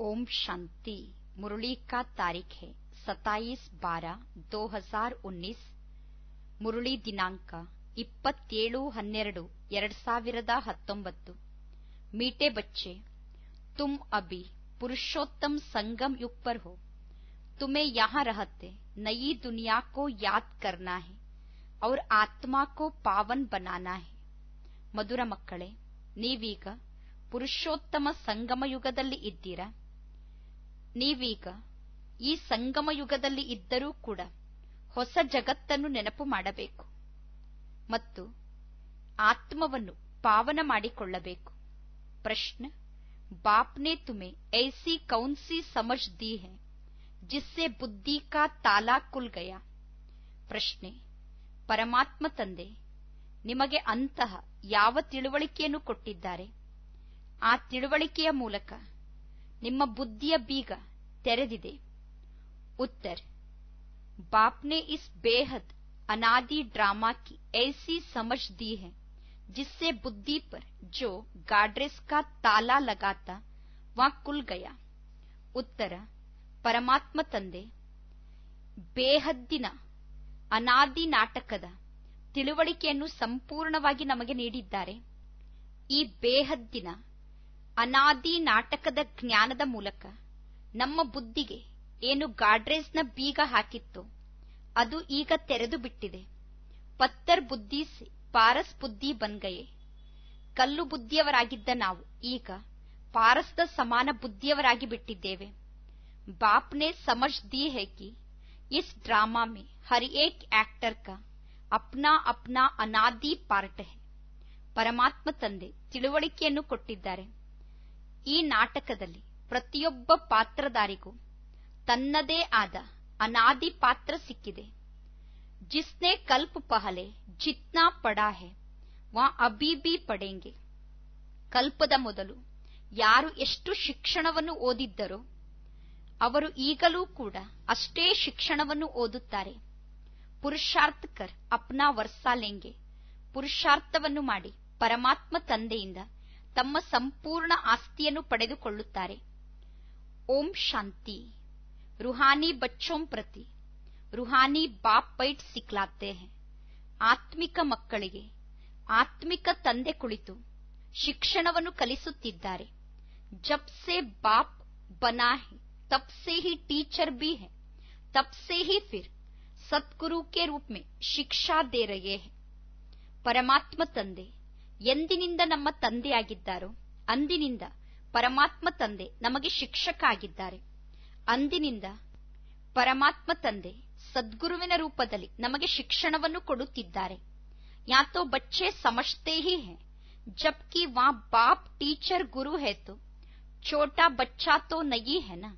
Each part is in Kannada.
ओम शांति मुरली का तारीख है 27 बारह 2019 ಮುರುಳಿ ದಿನಾಂಕ ಇಪ್ಪತ್ತೇಳು ಹನ್ನೆರಡು ಎರಡ್ ಸಾವಿರದ ಹತ್ತೊಂಬತ್ತು ಮೀಟೆ ಬಚ್ಚೆ ತುಮ್ ಅಭಿ ಪುರುಷೋತ್ತಮ ಸಂಗಮ ಯುಗ್ ಹೋ तुम्हें यहाँ ರಹತೆ नई दुनिया को याद करना है और ಆತ್ಮಾ को पावन बनाना है ಮಧುರ ಮಕ್ಕಳೇ ನೀವೀಗ ಪುರುಷೋತ್ತಮ ಸಂಗಮ ಯುಗದಲ್ಲಿ ಇದ್ದೀರಾ ನೀವೀಗ ಈ ಸಂಗಮ ಯುಗದಲ್ಲಿ ಇದ್ದರೂ ಕೂಡ ಹೊಸ ಜಗತ್ತನ್ನು ನೆನಪು ಮಾಡಬೇಕು ಮತ್ತು ಆತ್ಮವನ್ನು ಪಾವನ ಮಾಡಿಕೊಳ್ಳಬೇಕು ಪ್ರಶ್ನೆ ಬಾಪ್ನೆ ತುಮೆ ಐಸಿ ಕೌನ್ಸಿ कौन सी समझ दी है जिससे ತಾಲಾ ಕುಲ್ ಗಯಾ ಪ್ರಶ್ನೆ ಪರಮಾತ್ಮ ತಂದೆ ನಿಮಗೆ ಅಂತಹ ಯಾವ ತಿಳುವಳಿಕೆಯನ್ನು ಕೊಟ್ಟಿದ್ದಾರೆ ಆ ತಿಳುವಳಿಕೆಯ ಮೂಲಕ ನಿಮ್ಮ ಬುದ್ಧಿಯ ಬೀಗ ತೆರೆದಿದೆ ಉತ್ತರ್ ಬಾಪ್ನೆ ಇಸ್ ಬೇಹದ್ ಅನಾದಿ ಡ್ರಾಮಾ ಕಿ ಐಸಿ ಸಮಜ್ ದಿ ಹೆ ಜಿಸ್ಸೆ ಬುದ್ಧಿ ಪರ್ ಜೋ ಗಾಡ್ರೆಸ್ ಕಾ ತಾಲಾ ಲಗಾತ ವಾ ಕುಲ್ ಗಯಾ ಉತ್ತರ ಪರಮಾತ್ಮ ತಂದೆ ಬೇಹದ್ದಿನ ಅನಾದಿ ನಾಟಕದ ತಿಳುವಳಿಕೆಯನ್ನು ಸಂಪೂರ್ಣವಾಗಿ ನಮಗೆ ನೀಡಿದ್ದಾರೆ ಈ ಬೇಹದ್ದಿನ ಅನಾದಿ ನಾಟಕದ ಜ್ಞಾನದ ಮೂಲಕ ನಮ್ಮ ಬುದ್ಧಿಗೆ ಏನು ಗಾಡ್ರೇಜ್ನ ಬೀಗ ಹಾಕಿತ್ತು ಅದು ಈಗ ತೆರೆದು ಬಿಟ್ಟಿದೆ ಪತ್ತರ್ ಬುದ್ಧಿ ಪಾರಸ್ ಬುದ್ಧಿ ಬನ್ಗಯೆ ಕಲ್ಲು ಬುದ್ಧಿಯವರಾಗಿದ್ದ ನಾವು ಈಗ ಪಾರಸ್ದ ಸಮಾನ ಬುದ್ಧಿಯವರಾಗಿ ಬಿಟ್ಟಿದ್ದೇವೆ ಬಾಪ್ನೆ ಸಮಜ್ ದಿ ಹೇಗಿ ಇಸ್ ಡ್ರಾಮಾ ಮೇ ಹರಿ ಏಕ್ ಆಕ್ಟರ್ ಕ ಅಪ್ನಾ ಅಪ್ನಾ ಅನಾದಿ ಪಾರ್ಟ್ ಪರಮಾತ್ಮ ತಂದೆ ತಿಳುವಳಿಕೆಯನ್ನು ಕೊಟ್ಟಿದ್ದಾರೆ ಈ ನಾಟಕದಲ್ಲಿ ಪ್ರತಿಯೊಬ್ಬ ಪಾತ್ರಧಾರಿಗೂ ತನ್ನದೇ ಆದ ಅನಾದಿ ಪಾತ್ರ ಸಿಕ್ಕಿದೆ ಜಿಸ್ನೆ ಕಲ್ಪ ಪಹಲೆ ಜಿತ್ನಾ ಪಡಾ ಹೆ ವಾ ಅಬೀಬಿ ಪಡೆಂಗೆ ಕಲ್ಪದ ಮೊದಲು ಯಾರು ಎಷ್ಟು ಶಿಕ್ಷಣವನ್ನು ಓದಿದ್ದರೋ ಅವರು ಈಗಲೂ ಕೂಡ ಅಷ್ಟೇ ಶಿಕ್ಷಣವನ್ನು ಓದುತ್ತಾರೆ ಪುರುಷಾರ್ಥಕರ್ ಅಪ್ನಾ ವರ್ಸಾಲೆಂಗೆ ಪುರುಷಾರ್ಥವನ್ನು ಮಾಡಿ ಪರಮಾತ್ಮ ತಂದೆಯಿಂದ ತಮ್ಮ ಸಂಪೂರ್ಣ ಆಸ್ತಿಯನ್ನು ಪಡೆದುಕೊಳ್ಳುತ್ತಾರೆ ಓಂ ಶಾಂತಿ ರುಹಾನಿ ಬಚ್ಚೋಂ ಪ್ರತಿ ರೂಹಾನಿ ಬಾಪ್ ಪೈಟ್ ಸಿಕ್ಲಾಗ್ತೆ ಆತ್ಮಿಕ ಮಕ್ಕಳಿಗೆ ಆತ್ಮಿಕ ತಂದೆ ಕುಳಿತು ಶಿಕ್ಷಣವನ್ನು ಕಲಿಸುತ್ತಿದ್ದಾರೆ ಜಬ್ ಸೆ ಬಾಪ್ ಬನಾ ಹೇ ತಬ್ ಸೆ ಹಿ ಟೀಚರ್ ಬಿ ಹೇ ತಬ್ ಸೆ ಹಿ ಫಿರ್ ಸದ್ಗುರು ಕೆ ರೂಪ ಮೇ ಶಿಕ್ಷಾ ದೇ ತಂದೆ ಎಂದಿನಿಂದ ನಮ್ಮ ತಂದೆಯಾಗಿದ್ದಾರೋ ಅಂದಿನಿಂದ ಪರಮಾತ್ಮ ತಂದೆ ನಮಗೆ ಶಿಕ್ಷಕ ಆಗಿದ್ದಾರೆ ಅಂದಿನಿಂದ ಪರಮಾತ್ಮ ತಂದೆ ಸದ್ಗುರುವಿನ ರೂಪದಲ್ಲಿ ನಮಗೆ ಶಿಕ್ಷಣವನ್ನು ಕೊಡುತ್ತಿದ್ದಾರೆ ಯಾತೋ ಬಚ್ಚೆ ಸಮಜ್ತೇ ಹಿ ಜಬ್ ಕಿ ವಾ ಬಾಪ್ ಟೀಚರ್ ಗುರು ಹೇ ತೋ ಛೋಟಾ ಬಚ್ಚಾ ತೋ ನಯಿ ಹೈ ನಾ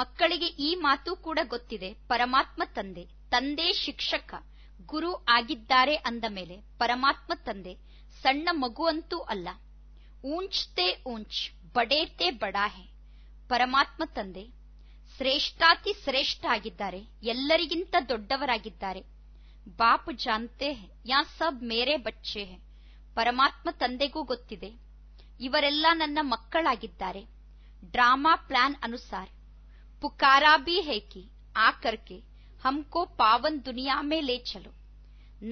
ಮಕ್ಕಳಿಗೆ ಈ ಮಾತು ಕೂಡ ಗೊತ್ತಿದೆ ಪರಮಾತ್ಮ ತಂದೆ ತಂದೆ ಶಿಕ್ಷಕ ಗುರು ಆಗಿದ್ದಾರೆ ಅಂದ ಮೇಲೆ ಪರಮಾತ್ಮ ತಂದೆ ಸಣ್ಣ ಮಗುವಂತೂ ಅಲ್ಲ ತೇ ಊಂಚ್ ತೇ ಬಡಾ ಹೆ ಪರಮಾತ್ಮ ತಂದೆ ಶ್ರೇಷ್ಠಾತಿ ಶ್ರೇಷ್ಠ ಆಗಿದ್ದಾರೆ ಎಲ್ಲರಿಗಿಂತ ದೊಡ್ಡವರಾಗಿದ್ದಾರೆ ಬಾಪ್ ಜಾನ್ತೆ ಯಾ ಸಬ್ ಮೇರೆ ಬಚ್ಚೆ ಹೆ ಪರಮಾತ್ಮ ತಂದೆಗೂ ಗೊತ್ತಿದೆ ಇವರೆಲ್ಲ ನನ್ನ ಮಕ್ಕಳಾಗಿದ್ದಾರೆ ಡ್ರಾಮಾ ಪ್ಲಾನ್ ಅನುಸಾರ ಪುಕಾರಾ ಬಿ ಹೇಕಿ ಆ ಕರ್ಕೆ ಹಮ್ಕೋ ಪಾವನ್ ದುನಿಯಾ ಮೇ ಲೇ ಚಲೋ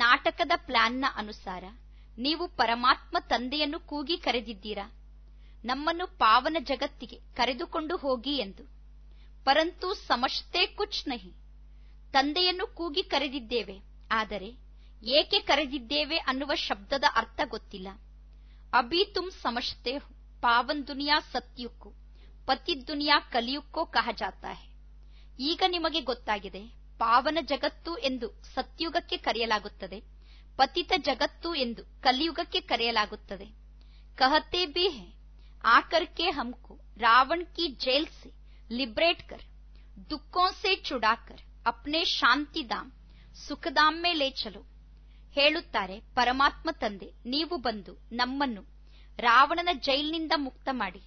ನಾಟಕದ ಪ್ಲಾನ್ನ ಅನುಸಾರ ನೀವು ಪರಮಾತ್ಮ ತಂದೆಯನ್ನು ಕೂಗಿ ಕರೆದಿದ್ದೀರಾ ನಮ್ಮನ್ನು ಪಾವನ ಜಗತ್ತಿಗೆ ಕರೆದುಕೊಂಡು ಹೋಗಿ ಎಂದು ಪರಂತು ಸಮಷ್ಟೇ ಕುಚ್ ನಹಿ ತಂದೆಯನ್ನು ಕೂಗಿ ಕರೆದಿದ್ದೇವೆ ಆದರೆ ಏಕೆ ಕರೆದಿದ್ದೇವೆ ಅನ್ನುವ ಶಬ್ದದ ಅರ್ಥ ಗೊತ್ತಿಲ್ಲ ಅಭಿ ತುಮ್ ಸಮಷ್ಟೇ ಪಾವನ್ ದುನಿಯಾ ಸತ್ಯುಕ್ಕು ಪತಿ ದುನಿಯಾ ಕಲಿಯುಕ್ಕೋ ಕಹಜಾತಾ ಈಗ ನಿಮಗೆ ಗೊತ್ತಾಗಿದೆ ಪಾವನ ಜಗತ್ತು ಎಂದು ಸತ್ಯುಗಕ್ಕೆ ಕರೆಯಲಾಗುತ್ತದೆ ಪತಿತ ಜಗತ್ತು ಎಂದು ಕಲಿಯುಗಕ್ಕೆ ಕರೆಯಲಾಗುತ್ತದೆ ಕಹತೆ ಬಿ ಆಕರ್ ಆಕರ್ಕೆ ಹಮ್ಕು ರಾವಣ್ ಕಿ ಜೈಲ್ ಸೆ ಲಿಬ್ರೇಟ್ ಕರ್ ಚುಡಾಕರ್ ಅಪ್ನೆ ಶಾಂತಿಧಾಮ್ ಸುಖಧಾಮ್ಮೆ ಲೇಚಲು ಚಲೋ ಹೇಳುತ್ತಾರೆ ಪರಮಾತ್ಮ ತಂದೆ ನೀವು ಬಂದು ನಮ್ಮನ್ನು ರಾವಣನ ಜೈಲಿನಿಂದ ಮುಕ್ತ ಮಾಡಿ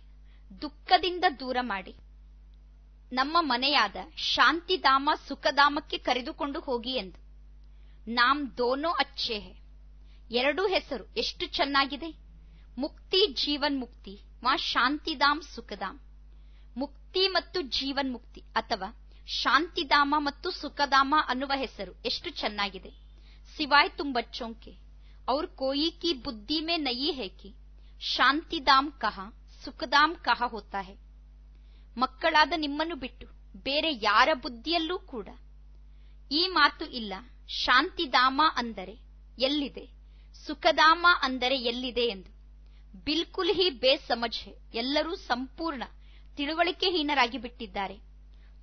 ದುಃಖದಿಂದ ದೂರ ಮಾಡಿ ನಮ್ಮ ಮನೆಯಾದ ಶಾಂತಿಧಾಮ ಸುಖಧಾಮಕ್ಕೆ ಕರೆದುಕೊಂಡು ಹೋಗಿ ಎಂದು ನಾಮ್ ದೋನೋ ಅಚ್ಚೆ ಹೇ ಎರಡು ಹೆಸರು ಎಷ್ಟು ಚೆನ್ನಾಗಿದೆ ಮುಕ್ತಿ ಜೀವನ್ ಮುಕ್ತಿ ಮಾ ಶಾಂತಿಧಾಮ್ ಸುಖಧಾಮ್ ಮುಕ್ತಿ ಮತ್ತು ಜೀವನ್ ಮುಕ್ತಿ ಅಥವಾ ಶಾಂತಿಧಾಮ ಮತ್ತು ಸುಖಧಾಮ ಅನ್ನುವ ಹೆಸರು ಎಷ್ಟು ಚೆನ್ನಾಗಿದೆ ಸಿವಾಯ್ ತುಂಬಚ್ಚೋಂಕೆ ಅವ್ರ ಕೋಯಿ ಕಿ ಬುದ್ಧಿ ಮೇ ನಯಿ ಹೇಕಿ ಶಾಂತಿಧಾಮ್ ಕಹ ಸುಖಧಾಮ್ ಕಹ ಹೋತಾ ಹೇ ಮಕ್ಕಳಾದ ನಿಮ್ಮನ್ನು ಬಿಟ್ಟು ಬೇರೆ ಯಾರ ಬುದ್ಧಿಯಲ್ಲೂ ಕೂಡ ಈ ಮಾತು ಇಲ್ಲ ಶಾಂತಿಧಾಮ ಅಂದರೆ ಎಲ್ಲಿದೆ ಸುಖಧಾಮ ಅಂದರೆ ಎಲ್ಲಿದೆ ಎಂದು ಬಿಲ್ಕುಲ್ ಹಿ ಬೇಸಮಜ್ ಎಲ್ಲರೂ ಸಂಪೂರ್ಣ ತಿಳುವಳಿಕೆಹೀನರಾಗಿ ಬಿಟ್ಟಿದ್ದಾರೆ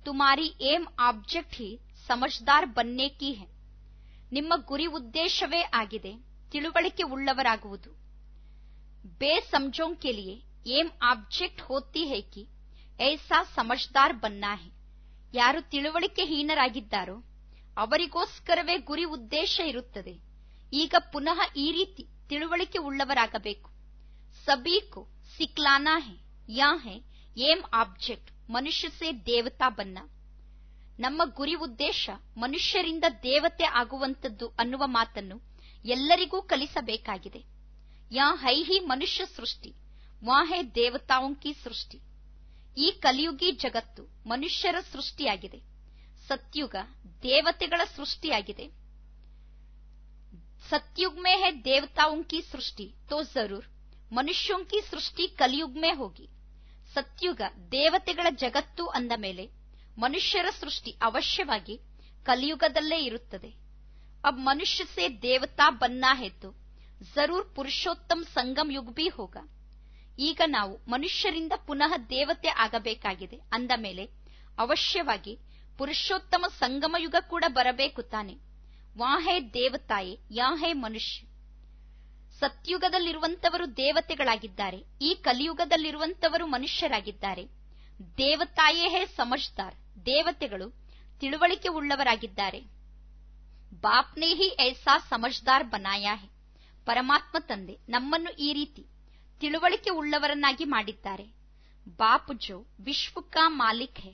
ತುಮಾರಿ ಏಮ್ ಆಬ್ಜೆಕ್ಟ್ ಹಿ ಸಮಜ್ದಾರ್ ಬನ್ನೇಕಿ ಕಿ ಹೆ ನಿಮ್ಮ ಗುರಿ ಉದ್ದೇಶವೇ ಆಗಿದೆ ತಿಳುವಳಿಕೆ ಉಳ್ಳವರಾಗುವುದು ಬೇ ಸಮಜೋಂಕೆಲಿಯೇ ಏಮ್ ಆಬ್ಜೆಕ್ಟ್ ಹೋತಿ ಹೇ ಕಿ ಐಸಾ ಸಮಜ್ದಾರ್ ಬನ್ನಾ ಹೆ ಯಾರು ತಿಳುವಳಿಕೆಹೀನರಾಗಿದ್ದಾರೋ ಅವರಿಗೋಸ್ಕರವೇ ಗುರಿ ಉದ್ದೇಶ ಇರುತ್ತದೆ ಈಗ ಪುನಃ ಈ ರೀತಿ ತಿಳುವಳಿಕೆ ಉಳ್ಳವರಾಗಬೇಕು ಸಬೀಕು ಸಿಕ್ಲಾನಾ ಹೇ ಯಾ ಹೇ ಏಮ್ ಆಬ್ಜೆಕ್ಟ್ ಮನುಷ್ಯ ಸೇ ದೇವತಾ ಬನ್ನ ನಮ್ಮ ಗುರಿ ಉದ್ದೇಶ ಮನುಷ್ಯರಿಂದ ದೇವತೆ ಆಗುವಂತದ್ದು ಅನ್ನುವ ಮಾತನ್ನು ಎಲ್ಲರಿಗೂ ಕಲಿಸಬೇಕಾಗಿದೆ ಯಾ ಹೈಹಿ ಮನುಷ್ಯ ಸೃಷ್ಟಿ ವಾಹೆ ದೇವತಾಂಕಿ ಸೃಷ್ಟಿ ಈ ಕಲಿಯುಗಿ ಜಗತ್ತು ಮನುಷ್ಯರ ಸೃಷ್ಟಿಯಾಗಿದೆ ಸತ್ಯುಗ ದೇವತೆಗಳ ಸೃಷ್ಟಿಯಾಗಿದೆ सतयुग ಮೇ है ಸೃಷ್ಟಿ ತೋ ಸೃಷ್ಟಿ ತೋ ಸೃಷ್ಟಿ ಕಲಿಯುಗ್ಮೆ ಹೋಗಿ ಸತ್ಯುಗ ದೇವತೆಗಳ ಜಗತ್ತು ಅಂದ ಮೇಲೆ ಮನುಷ್ಯರ ಸೃಷ್ಟಿ ಅವಶ್ಯವಾಗಿ ಕಲಿಯುಗದಲ್ಲೇ ಇರುತ್ತದೆ ಅಬ್ ಮನುಷ್ಯ ಸೇ ದೇವತಾ ಬನ್ನಾ ಹೆದ್ದು ಜರೂರ್ ಪುರುಷೋತ್ತಮ ಸಂಗಮ್ ಯುಗ್ ಬಿ ಹೋಗ ಈಗ ನಾವು ಮನುಷ್ಯರಿಂದ ಪುನಃ ದೇವತೆ ಆಗಬೇಕಾಗಿದೆ ಅಂದ ಮೇಲೆ ಅವಶ್ಯವಾಗಿ ಪುರುಷೋತ್ತಮ ಸಂಗಮಯುಗ ಕೂಡ ಬರಬೇಕು ತಾನೆ ವಾಹೇ ದೇವತಾಯೇ ಯಾಹೇ ಮನುಷ್ಯ ಸತ್ಯುಗದಲ್ಲಿರುವಂತವರು ದೇವತೆಗಳಾಗಿದ್ದಾರೆ ಈ ಕಲಿಯುಗದಲ್ಲಿರುವಂತವರು ಮನುಷ್ಯರಾಗಿದ್ದಾರೆ ದೇವತಾಯೇ ಹೇ ಸಮಜ್ದಾರ್ ದೇವತೆಗಳು ತಿಳುವಳಿಕೆ ಉಳ್ಳವರಾಗಿದ್ದಾರೆ ಬಾಪ್ನೇಹಿ ನೇಹಿ ಐಸಾ ಸಮಜ್ದಾರ್ ಬನಾಯಾ ಹೇ ಪರಮಾತ್ಮ ತಂದೆ ನಮ್ಮನ್ನು ಈ ರೀತಿ ತಿಳುವಳಿಕೆ ಉಳ್ಳವರನ್ನಾಗಿ ಮಾಡಿದ್ದಾರೆ ಬಾಪ್ ಜೋ ವಿಶ್ವ ಕಾ ಮಾಲಿಕ್ ಹೇ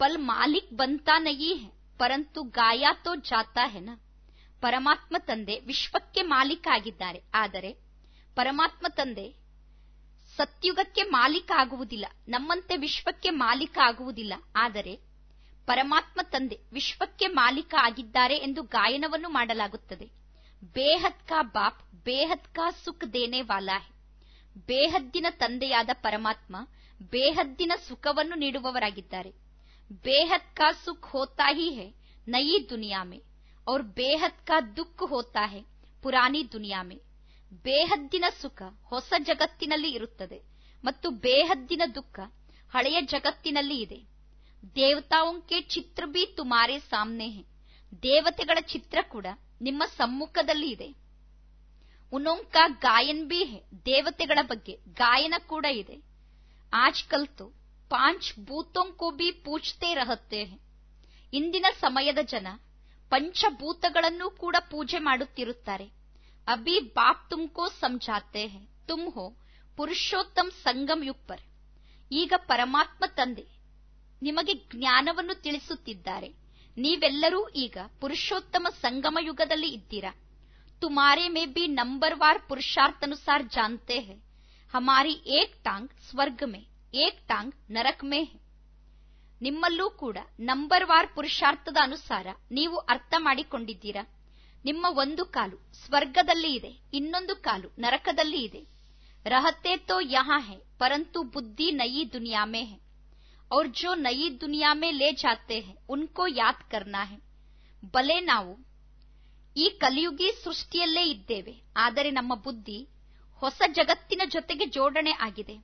बल मालिक बनता नहीं है परंतु ಗಾಯ ತೋ ಜಾತಾ ಹೆ ಪರಮಾತ್ಮ ತಂದೆ ವಿಶ್ವಕ್ಕೆ ಮಾಲೀಕ ಆಗಿದ್ದಾರೆ ಆದರೆ ಪರಮಾತ್ಮ ತಂದೆ ಸತ್ಯುಗಕ್ಕೆ ಮಾಲೀಕ ಆಗುವುದಿಲ್ಲ ನಮ್ಮಂತೆ ವಿಶ್ವಕ್ಕೆ ಮಾಲೀಕ ಆಗುವುದಿಲ್ಲ ಆದರೆ ಪರಮಾತ್ಮ ತಂದೆ ವಿಶ್ವಕ್ಕೆ ಮಾಲೀಕ ಆಗಿದ್ದಾರೆ ಎಂದು ಗಾಯನವನ್ನು ಮಾಡಲಾಗುತ್ತದೆ ಬೇಹತ್ ಕಾ ಬಾಪ್ ಬೇಹತ್ ಕಾ ಸುಖ ದೇನೆ ವಾಲಾ ಬೇಹದ್ದಿನ ತಂದೆಯಾದ ಪರಮಾತ್ಮ ಬೇಹದ್ದಿನ ಸುಖವನ್ನು ನೀಡುವವರಾಗಿದ್ದಾರೆ बेहद का सुख होता ही है नई दुनिया में और बेहद का दुख होता है ಪುರಾಣಿ ದುನಿಯಾಮೆ ಬೇಹದ್ದಿನ ಸುಖ ಹೊಸ ಜಗತ್ತಿನಲ್ಲಿ ಇರುತ್ತದೆ ಮತ್ತು ಬೇಹದ್ದಿನ ದುಃಖ ಹಳೆಯ ಜಗತ್ತಿನಲ್ಲಿ ಇದೆ ದೇವತಾವುಂಕೆ ಚಿತ್ರ ಬಿ ತುಮಾರೆ ಸಾಮ್ನೆ ಹೇ ದೇವತೆಗಳ ಚಿತ್ರ ಕೂಡ ನಿಮ್ಮ ಸಮ್ಮುಖದಲ್ಲಿ ಇದೆ ಉನೋಂಕಾ ಗಾಯನ್ ಬಿ ದೇವತೆಗಳ ಬಗ್ಗೆ ಗಾಯನ ಕೂಡ ಇದೆ ಆಜ್ ತು ಪಾಂಚ್ भूतों को भी ಇಂದಿನ ಸಮಯದ ಜನ ಪಂಚಭೂತಗಳನ್ನು ಕೂಡ ಪೂಜೆ ಮಾಡುತ್ತಿರುತ್ತಾರೆ ಅಭಿ ಬಾಪ್ ತುಮ್ಕೋ ಸಂಜಾತೆ ತುಮ್ ಹೋ ಪುರುಷೋತ್ತಮ್ ಸಂಗಮ್ ಈಗ ಪರಮಾತ್ಮ ತಂದೆ ನಿಮಗೆ ಜ್ಞಾನವನ್ನು ತಿಳಿಸುತ್ತಿದ್ದಾರೆ ನೀವೆಲ್ಲರೂ ಈಗ ಪುರುಷೋತ್ತಮ ಸಂಗಮ ಯುಗದಲ್ಲಿ ಇದ್ದೀರಾ ತುಮಾರೆ ಮೇ ಬಿ ವಾರ್ ಪುರುಷಾರ್ಥನುಸಾರ್ ಜಾನ್ತೆ ಹಮಾರಿ ಏಕ್ ಟಾಂಗ್ ಸ್ವರ್ಗ ಮೇ ಏಕ್ ಟಾಂಗ್ ನರಕ್ ಮೇ ನಿಮ್ಮಲ್ಲೂ ಕೂಡ ನಂಬರ್ ವಾರ್ ಪುರುಷಾರ್ಥದ ಅನುಸಾರ ನೀವು ಅರ್ಥ ಮಾಡಿಕೊಂಡಿದ್ದೀರಾ ನಿಮ್ಮ ಒಂದು ಕಾಲು ಸ್ವರ್ಗದಲ್ಲಿ ಇದೆ ಇನ್ನೊಂದು ಕಾಲು ನರಕದಲ್ಲಿ ಇದೆ ರಹತೆ ತೋ ಯಹಾ है ಪರಂತು ಬುದ್ಧಿ नई दुनिया में है और ಜೋ नई दुनिया में ले जाते हैं उनको याद करना है ಬಲೆ ನಾವು ಈ ಕಲಿಯುಗಿ ಸೃಷ್ಟಿಯಲ್ಲೇ ಇದ್ದೇವೆ ಆದರೆ ನಮ್ಮ ಬುದ್ಧಿ ಹೊಸ ಜಗತ್ತಿನ ಜೊತೆಗೆ ಜೋಡಣೆ ಆಗಿದೆ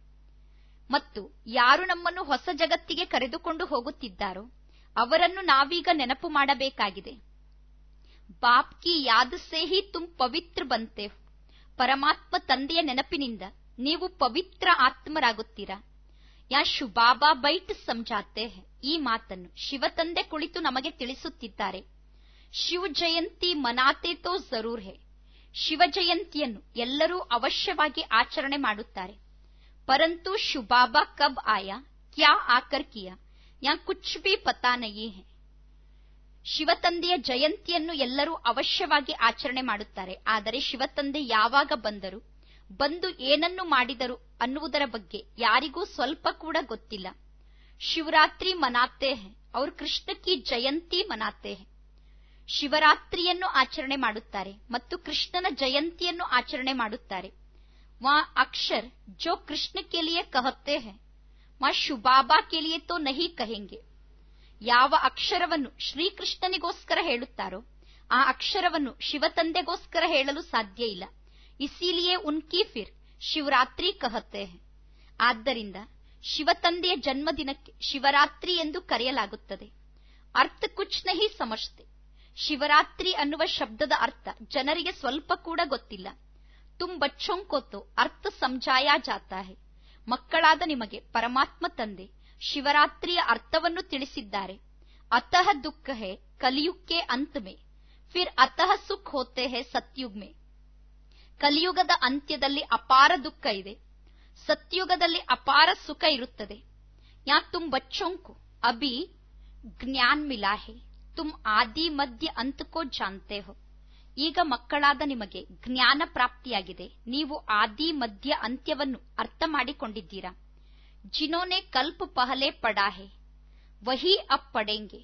ಮತ್ತು ಯಾರು ನಮ್ಮನ್ನು ಹೊಸ ಜಗತ್ತಿಗೆ ಕರೆದುಕೊಂಡು ಹೋಗುತ್ತಿದ್ದಾರೋ ಅವರನ್ನು ನಾವೀಗ ನೆನಪು ಮಾಡಬೇಕಾಗಿದೆ ಬಾಪ್ ಕಿ ಯಾದ್ ಸೇಹಿ ತುಂ ಪವಿತ್ರ ಬಂತೆ ಪರಮಾತ್ಮ ತಂದೆಯ ನೆನಪಿನಿಂದ ನೀವು ಪವಿತ್ರ ಆತ್ಮರಾಗುತ್ತೀರಾ ಯಾ ಶುಬಾಬಾ ಬೈಟ್ ಸಂಜಾತೆ ಈ ಮಾತನ್ನು ಶಿವತಂದೆ ಕುಳಿತು ನಮಗೆ ತಿಳಿಸುತ್ತಿದ್ದಾರೆ ಶಿವ ಜಯಂತಿ ಮನಾತೆ ತೋ ಜರೂರ್ ಹೇ ಶಿವ ಜಯಂತಿಯನ್ನು ಎಲ್ಲರೂ ಅವಶ್ಯವಾಗಿ ಆಚರಣೆ ಮಾಡುತ್ತಾರೆ परंतु शुबाबा कब आया क्या आकर किया कुछ ಕುಚ್ ಬಿ नहीं है ಶಿವತಂದೆಯ ಜಯಂತಿಯನ್ನು ಎಲ್ಲರೂ ಅವಶ್ಯವಾಗಿ ಆಚರಣೆ ಮಾಡುತ್ತಾರೆ ಆದರೆ ಶಿವತಂದೆ ಯಾವಾಗ ಬಂದರು ಬಂದು ಏನನ್ನು ಮಾಡಿದರು ಅನ್ನುವುದರ ಬಗ್ಗೆ ಯಾರಿಗೂ ಸ್ವಲ್ಪ ಕೂಡ ಗೊತ್ತಿಲ್ಲ ಶಿವರಾತ್ರಿ ಮನಾತೆ ಹೇ ಅವರು ಕೃಷ್ಣ ಕಿ ಜಯಂತಿ ಮನಾತೆ ಹೇ ಶಿವರಾತ್ರಿಯನ್ನು ಆಚರಣೆ ಮಾಡುತ್ತಾರೆ ಮತ್ತು ಕೃಷ್ಣನ ಜಯಂತಿಯನ್ನು ಆಚರಣೆ ಮಾಡುತ್ತಾರೆ वहाँ अक्षर जो कृष्ण के लिए कहते हैं वहाँ ಶುಭಾಬಾ के लिए तो नहीं कहेंगे ಯಾವ ಅಕ್ಷರವನ್ನು ಶ್ರೀಕೃಷ್ಣನಿಗೋಸ್ಕರ ಹೇಳುತ್ತಾರೋ ಆ ಅಕ್ಷರವನ್ನು ಶಿವತಂದೆಗೋಸ್ಕರ ಹೇಳಲು ಸಾಧ್ಯ ಇಲ್ಲ ಇಸಿಲಿಯೇ ಉನ್ಕಿ ಫಿರ್ ಶಿವರಾತ್ರಿ ಕಹತೆ ಆದ್ದರಿಂದ ಶಿವತಂದೆಯ ಜನ್ಮದಿನಕ್ಕೆ ಶಿವರಾತ್ರಿ ಎಂದು ಕರೆಯಲಾಗುತ್ತದೆ ಅರ್ಥ ಕುಚ್ ನಹಿ ಸಮಜ್ತೆ ಶಿವರಾತ್ರಿ ಅನ್ನುವ ಶಬ್ದದ ಅರ್ಥ ಜನರಿಗೆ ಸ್ವಲ್ಪ ಕೂಡ ಗೊತ್ತಿಲ್ಲ तुम बच्चों ಅರ್ಥ ಸಂಜಾಯ अर्थ ಮಕ್ಕಳಾದ ನಿಮಗೆ ಪರಮಾತ್ಮ ತಂದೆ ಶಿವರಾತ್ರಿಯ ಅರ್ಥವನ್ನು ತಿಳಿಸಿದ್ದಾರೆ ಅತಃ ದುಃಖ ಹೇ ಕಲಿಯುಕ್ಕೆ ಅಂತಮೆ ಫಿರ್ ಅತಃ ಸುಖ ಹೋತೆ ಹೇ ಸತ್ಯುಗ್ಮೆ ಕಲಿಯುಗದ ಅಂತ್ಯದಲ್ಲಿ ಅಪಾರ ದುಃಖ ಇದೆ ಸತ್ಯುಗದಲ್ಲಿ ಅಪಾರ ಸುಖ ಇರುತ್ತದೆ ಯಾ ತುಮ್ ಬಚ್ಚೋಂಕು ಅಭಿ ಜ್ಞಾನ್ ಮಿಲಾ ಹೇ ತುಮ್ ಆದಿ ಮಧ್ಯ ಅಂತಕೋ ಜಾನ್ತೆ ಹೋ ಈಗ ಮಕ್ಕಳಾದ ನಿಮಗೆ ಜ್ಞಾನ ಪ್ರಾಪ್ತಿಯಾಗಿದೆ ನೀವು ಆದಿ ಮಧ್ಯ ಅಂತ್ಯವನ್ನು ಅರ್ಥ ಮಾಡಿಕೊಂಡಿದ್ದೀರಾ ಜಿನೋನೆ ಕಲ್ಪ ಪಹಲೆ ಪಡಾಹೆ ವಹಿ ಅಪ್ ಪಡೆಂಗೆ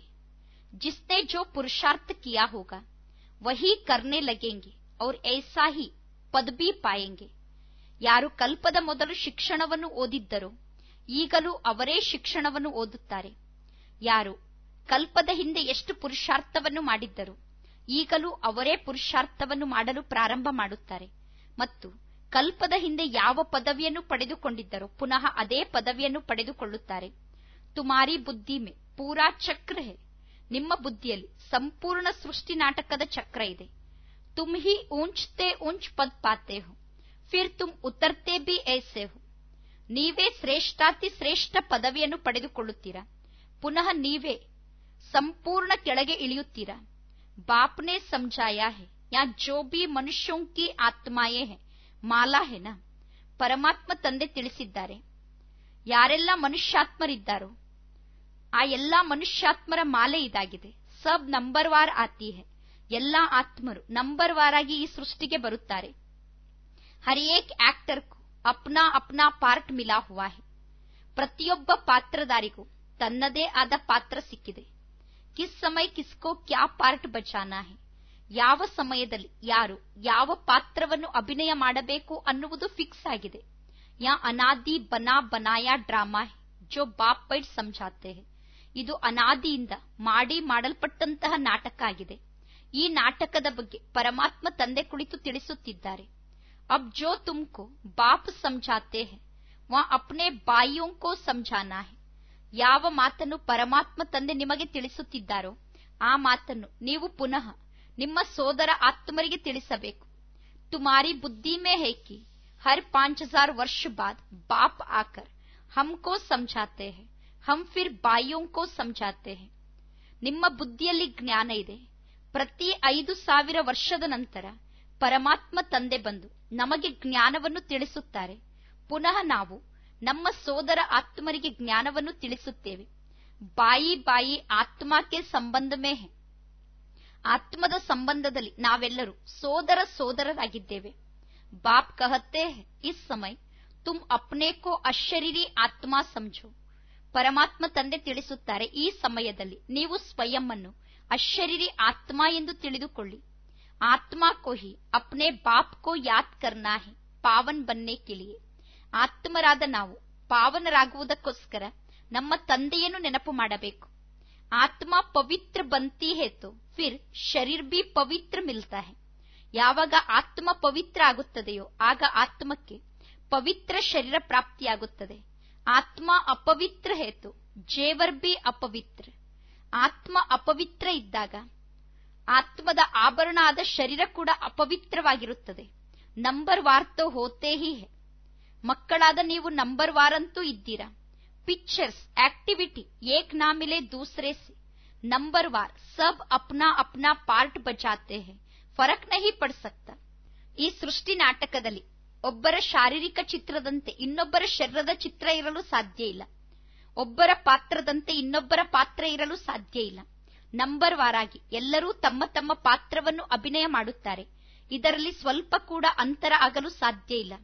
जिसने ಜೋ ಪುರುಷಾರ್ಥ किया ಹೋಗ ವಹಿ ಕರ್ನೆ लगेंगे और ऐसा ही ಪದವಿ ಪಾಯಂಗೆ ಯಾರು ಕಲ್ಪದ ಮೊದಲು ಶಿಕ್ಷಣವನ್ನು ಓದಿದ್ದರು ಈಗಲೂ ಅವರೇ ಶಿಕ್ಷಣವನ್ನು ಓದುತ್ತಾರೆ ಯಾರು ಕಲ್ಪದ ಹಿಂದೆ ಎಷ್ಟು ಪುರುಷಾರ್ಥವನ್ನು ಮಾಡಿದ್ದರು ಈಗಲೂ ಅವರೇ ಪುರುಷಾರ್ಥವನ್ನು ಮಾಡಲು ಪ್ರಾರಂಭ ಮಾಡುತ್ತಾರೆ ಮತ್ತು ಕಲ್ಪದ ಹಿಂದೆ ಯಾವ ಪದವಿಯನ್ನು ಪಡೆದುಕೊಂಡಿದ್ದರೋ ಪುನಃ ಅದೇ ಪದವಿಯನ್ನು ಪಡೆದುಕೊಳ್ಳುತ್ತಾರೆ ತುಮಾರಿ ಬುದ್ಧಿ ಮೇ ಪೂರಾ ಚಕ್ರ ಹೇ ನಿಮ್ಮ ಬುದ್ಧಿಯಲ್ಲಿ ಸಂಪೂರ್ಣ ಸೃಷ್ಟಿ ನಾಟಕದ ಚಕ್ರ ಇದೆ ತುಮ್ ಹಿ ಉಂಚ್ತೆ ಉಂಚ್ ಪದ್ ಪಾತೆ ಹು ಫಿರ್ ತುಮ್ ಉತ್ತರ್ತೆ ಬಿ ಏಸೆ ಹು ನೀವೇ ಶ್ರೇಷ್ಠಾತಿ ಶ್ರೇಷ್ಠ ಪದವಿಯನ್ನು ಪಡೆದುಕೊಳ್ಳುತ್ತೀರಾ ಪುನಃ ನೀವೇ ಸಂಪೂರ್ಣ ಕೆಳಗೆ ಇಳಿಯುತ್ತೀರಾ बाप ने समझाया है या जो भी ಹೇ ಮಾಲಾ ಹೇನ ಪರಮಾತ್ಮ ತಂದೆ ತಿಳಿಸಿದ್ದಾರೆ ಯಾರೆಲ್ಲ ಮನುಷ್ಯಾತ್ಮರಿದ್ದಾರೋ ಆ ಎಲ್ಲಾ ಮನುಷ್ಯಾತ್ಮರ ಮಾಲೆ ಇದಾಗಿದೆ ಸಬ್ ನಂಬರ್ ವಾರ್ ಆತಿ ಎಲ್ಲಾ ಆತ್ಮರು ನಂಬರ್ ವಾರ್ ಆಗಿ ಈ ಸೃಷ್ಟಿಗೆ ಬರುತ್ತಾರೆ ಹರಿಯೇಕ್ ಆಕ್ಟರ್ ಅಪ್ನಾ ಅಪ್ನಾ ಪಾರ್ಟ್ ಮಿಲಾ ಹುವಾ ಹೇ ಪ್ರತಿಯೊಬ್ಬ ಪಾತ್ರಧಾರಿಗೂ ತನ್ನದೇ ಆದ ಪಾತ್ರ ಸಿಕ್ಕಿದೆ ಕಿಸ್ ಸಮಯ ಕಿಸ್ಕೋ ಕ್ಯಾ ಪಾರ್ಟ್ ಬಚಾನಾ ಹೇ ಯಾವ ಸಮಯದಲ್ಲಿ ಯಾರು ಯಾವ ಪಾತ್ರವನ್ನು ಅಭಿನಯ ಮಾಡಬೇಕು ಅನ್ನುವುದು ಫಿಕ್ಸ್ ಆಗಿದೆ ಯಾ ಅನಾದಿ ಬನಾ ಬನಾಯಾ ಡ್ರಾಮಾ ಜೋ ಬಾಪ್ ಪೈಟ್ ಸಂಜಾತೆ ಇದು ಅನಾದಿಯಿಂದ ಮಾಡಿ ಮಾಡಲ್ಪಟ್ಟಂತಹ ನಾಟಕ ಆಗಿದೆ ಈ ನಾಟಕದ ಬಗ್ಗೆ ಪರಮಾತ್ಮ ತಂದೆ ಕುಳಿತು ತಿಳಿಸುತ್ತಿದ್ದಾರೆ ಅಬ್ ಜೋ ತುಮ್ಕೋ ಬಾಪ್ ಸಂಜಾತೆ ವಾ ಅಪ್ನೆ ಬಾಯಿಯೋಂಕೋ ಸಂಜಾನಾ ಹೇ ಯಾವ ಮಾತನ್ನು ಪರಮಾತ್ಮ ತಂದೆ ನಿಮಗೆ ತಿಳಿಸುತ್ತಿದ್ದಾರೋ ಆ ಮಾತನ್ನು ನೀವು ಪುನಃ ನಿಮ್ಮ ಸೋದರ ಆತ್ಮರಿಗೆ ತಿಳಿಸಬೇಕು ತುಮಾರಿ ಬುದ್ಧಿ ಮೇ ಹೇಕಿ ಹರ್ ಪಾಂಚ್ ಹಜಾರ್ ವರ್ಷ ಬಾದ್ ಬಾಪ್ ಆಕರ್ ಹಮ್ಕೋ ಸಮಜಾತೆ ಹೇ ಹಮ್ ಫಿರ್ ಬಾಯಿಯೋಂಕೋ ಸಮಜಾತೆ ಹೇ ನಿಮ್ಮ ಬುದ್ಧಿಯಲ್ಲಿ ಜ್ಞಾನ ಇದೆ ಪ್ರತಿ ಐದು ಸಾವಿರ ವರ್ಷದ ನಂತರ ಪರಮಾತ್ಮ ತಂದೆ ಬಂದು ನಮಗೆ ಜ್ಞಾನವನ್ನು ತಿಳಿಸುತ್ತಾರೆ ಪುನಃ ನಾವು ನಮ್ಮ ಸೋದರ ಆತ್ಮರಿಗೆ ಜ್ಞಾನವನ್ನು ತಿಳಿಸುತ್ತೇವೆ ಬಾಯಿ ಬಾಯಿ ಆತ್ಮಕ್ಕೆ ಸಂಬಂಧ ಆತ್ಮದ ಸಂಬಂಧದಲ್ಲಿ ನಾವೆಲ್ಲರೂ ಸೋದರ ಸೋದರರಾಗಿದ್ದೇವೆ ಬಾಪ್ ಕಹತ್ತೆ ಇಸ್ ಸಮಯ ತುಮ್ ಅಪ್ನೆ ಅಶರೀರಿ ಆತ್ಮ ಸಂಜು ಪರಮಾತ್ಮ ತಂದೆ ತಿಳಿಸುತ್ತಾರೆ ಈ ಸಮಯದಲ್ಲಿ ನೀವು ಸ್ವಯಂ ಅನ್ನು ಅಶರೀರಿ ಆತ್ಮ ಎಂದು ತಿಳಿದುಕೊಳ್ಳಿ ಆತ್ಮ ಕೋಹಿ ಅಪ್ನೆ ಬಾಪ್ ಕೋ ಯಾತ್ ಕರ್ನಾ ಪಾವನ್ ಬನ್ನೇ ಕಿಲಿಯೇ ಆತ್ಮರಾದ ನಾವು ಪಾವನರಾಗುವುದಕ್ಕೋಸ್ಕರ ನಮ್ಮ ತಂದೆಯನ್ನು ನೆನಪು ಮಾಡಬೇಕು ಆತ್ಮ ಪವಿತ್ರ ಬಂತಿ ಹೇತು ಫಿರ್ ಶರೀರ್ ಬಿ ಪವಿತ್ರ ಮಿಲ್ತಾ ಯಾವಾಗ ಆತ್ಮ ಪವಿತ್ರ ಆಗುತ್ತದೆಯೋ ಆಗ ಆತ್ಮಕ್ಕೆ ಪವಿತ್ರ ಶರೀರ ಪ್ರಾಪ್ತಿಯಾಗುತ್ತದೆ ಆತ್ಮ ಅಪವಿತ್ರ ಹೇತು ಜೇವರ್ ಬಿ ಅಪವಿತ್ರ ಆತ್ಮ ಅಪವಿತ್ರ ಇದ್ದಾಗ ಆತ್ಮದ ಆಭರಣ ಆದ ಶರೀರ ಕೂಡ ಅಪವಿತ್ರವಾಗಿರುತ್ತದೆ ನಂಬರ್ ವಾರ್ತೋ ಹೋತೆ ಹಿ ಹೇ ಮಕ್ಕಳಾದ ನೀವು ನಂಬರ್ ಅಂತೂ ಇದ್ದೀರಾ ಪಿಕ್ಚರ್ಸ್ ಆಕ್ಟಿವಿಟಿ ಏಕ್ ನಾಮಿಲೆ मिले ಸಿ ನಂಬರ್ ವಾರ್ ಸಬ್ ಅಪ್ನಾ ಅಪ್ನಾ ಪಾರ್ಟ್ ಬಜಾತೆ ಹೇ ಫರಕ್ ನಹಿ ಪಡ್ ಈ ಸೃಷ್ಟಿ ನಾಟಕದಲ್ಲಿ ಒಬ್ಬರ ಶಾರೀರಿಕ ಚಿತ್ರದಂತೆ ಇನ್ನೊಬ್ಬರ ಶರೀರದ ಚಿತ್ರ ಇರಲು ಸಾಧ್ಯ ಇಲ್ಲ ಒಬ್ಬರ ಪಾತ್ರದಂತೆ ಇನ್ನೊಬ್ಬರ ಪಾತ್ರ ಇರಲು ಸಾಧ್ಯ ಇಲ್ಲ ನಂಬರ್ ವಾರಾಗಿ ಎಲ್ಲರೂ ತಮ್ಮ ತಮ್ಮ ಪಾತ್ರವನ್ನು ಅಭಿನಯ ಮಾಡುತ್ತಾರೆ ಇದರಲ್ಲಿ ಸ್ವಲ್ಪ ಕೂಡ ಅಂತರ ಆಗಲು ಸಾಧ್ಯ ಇಲ್ಲ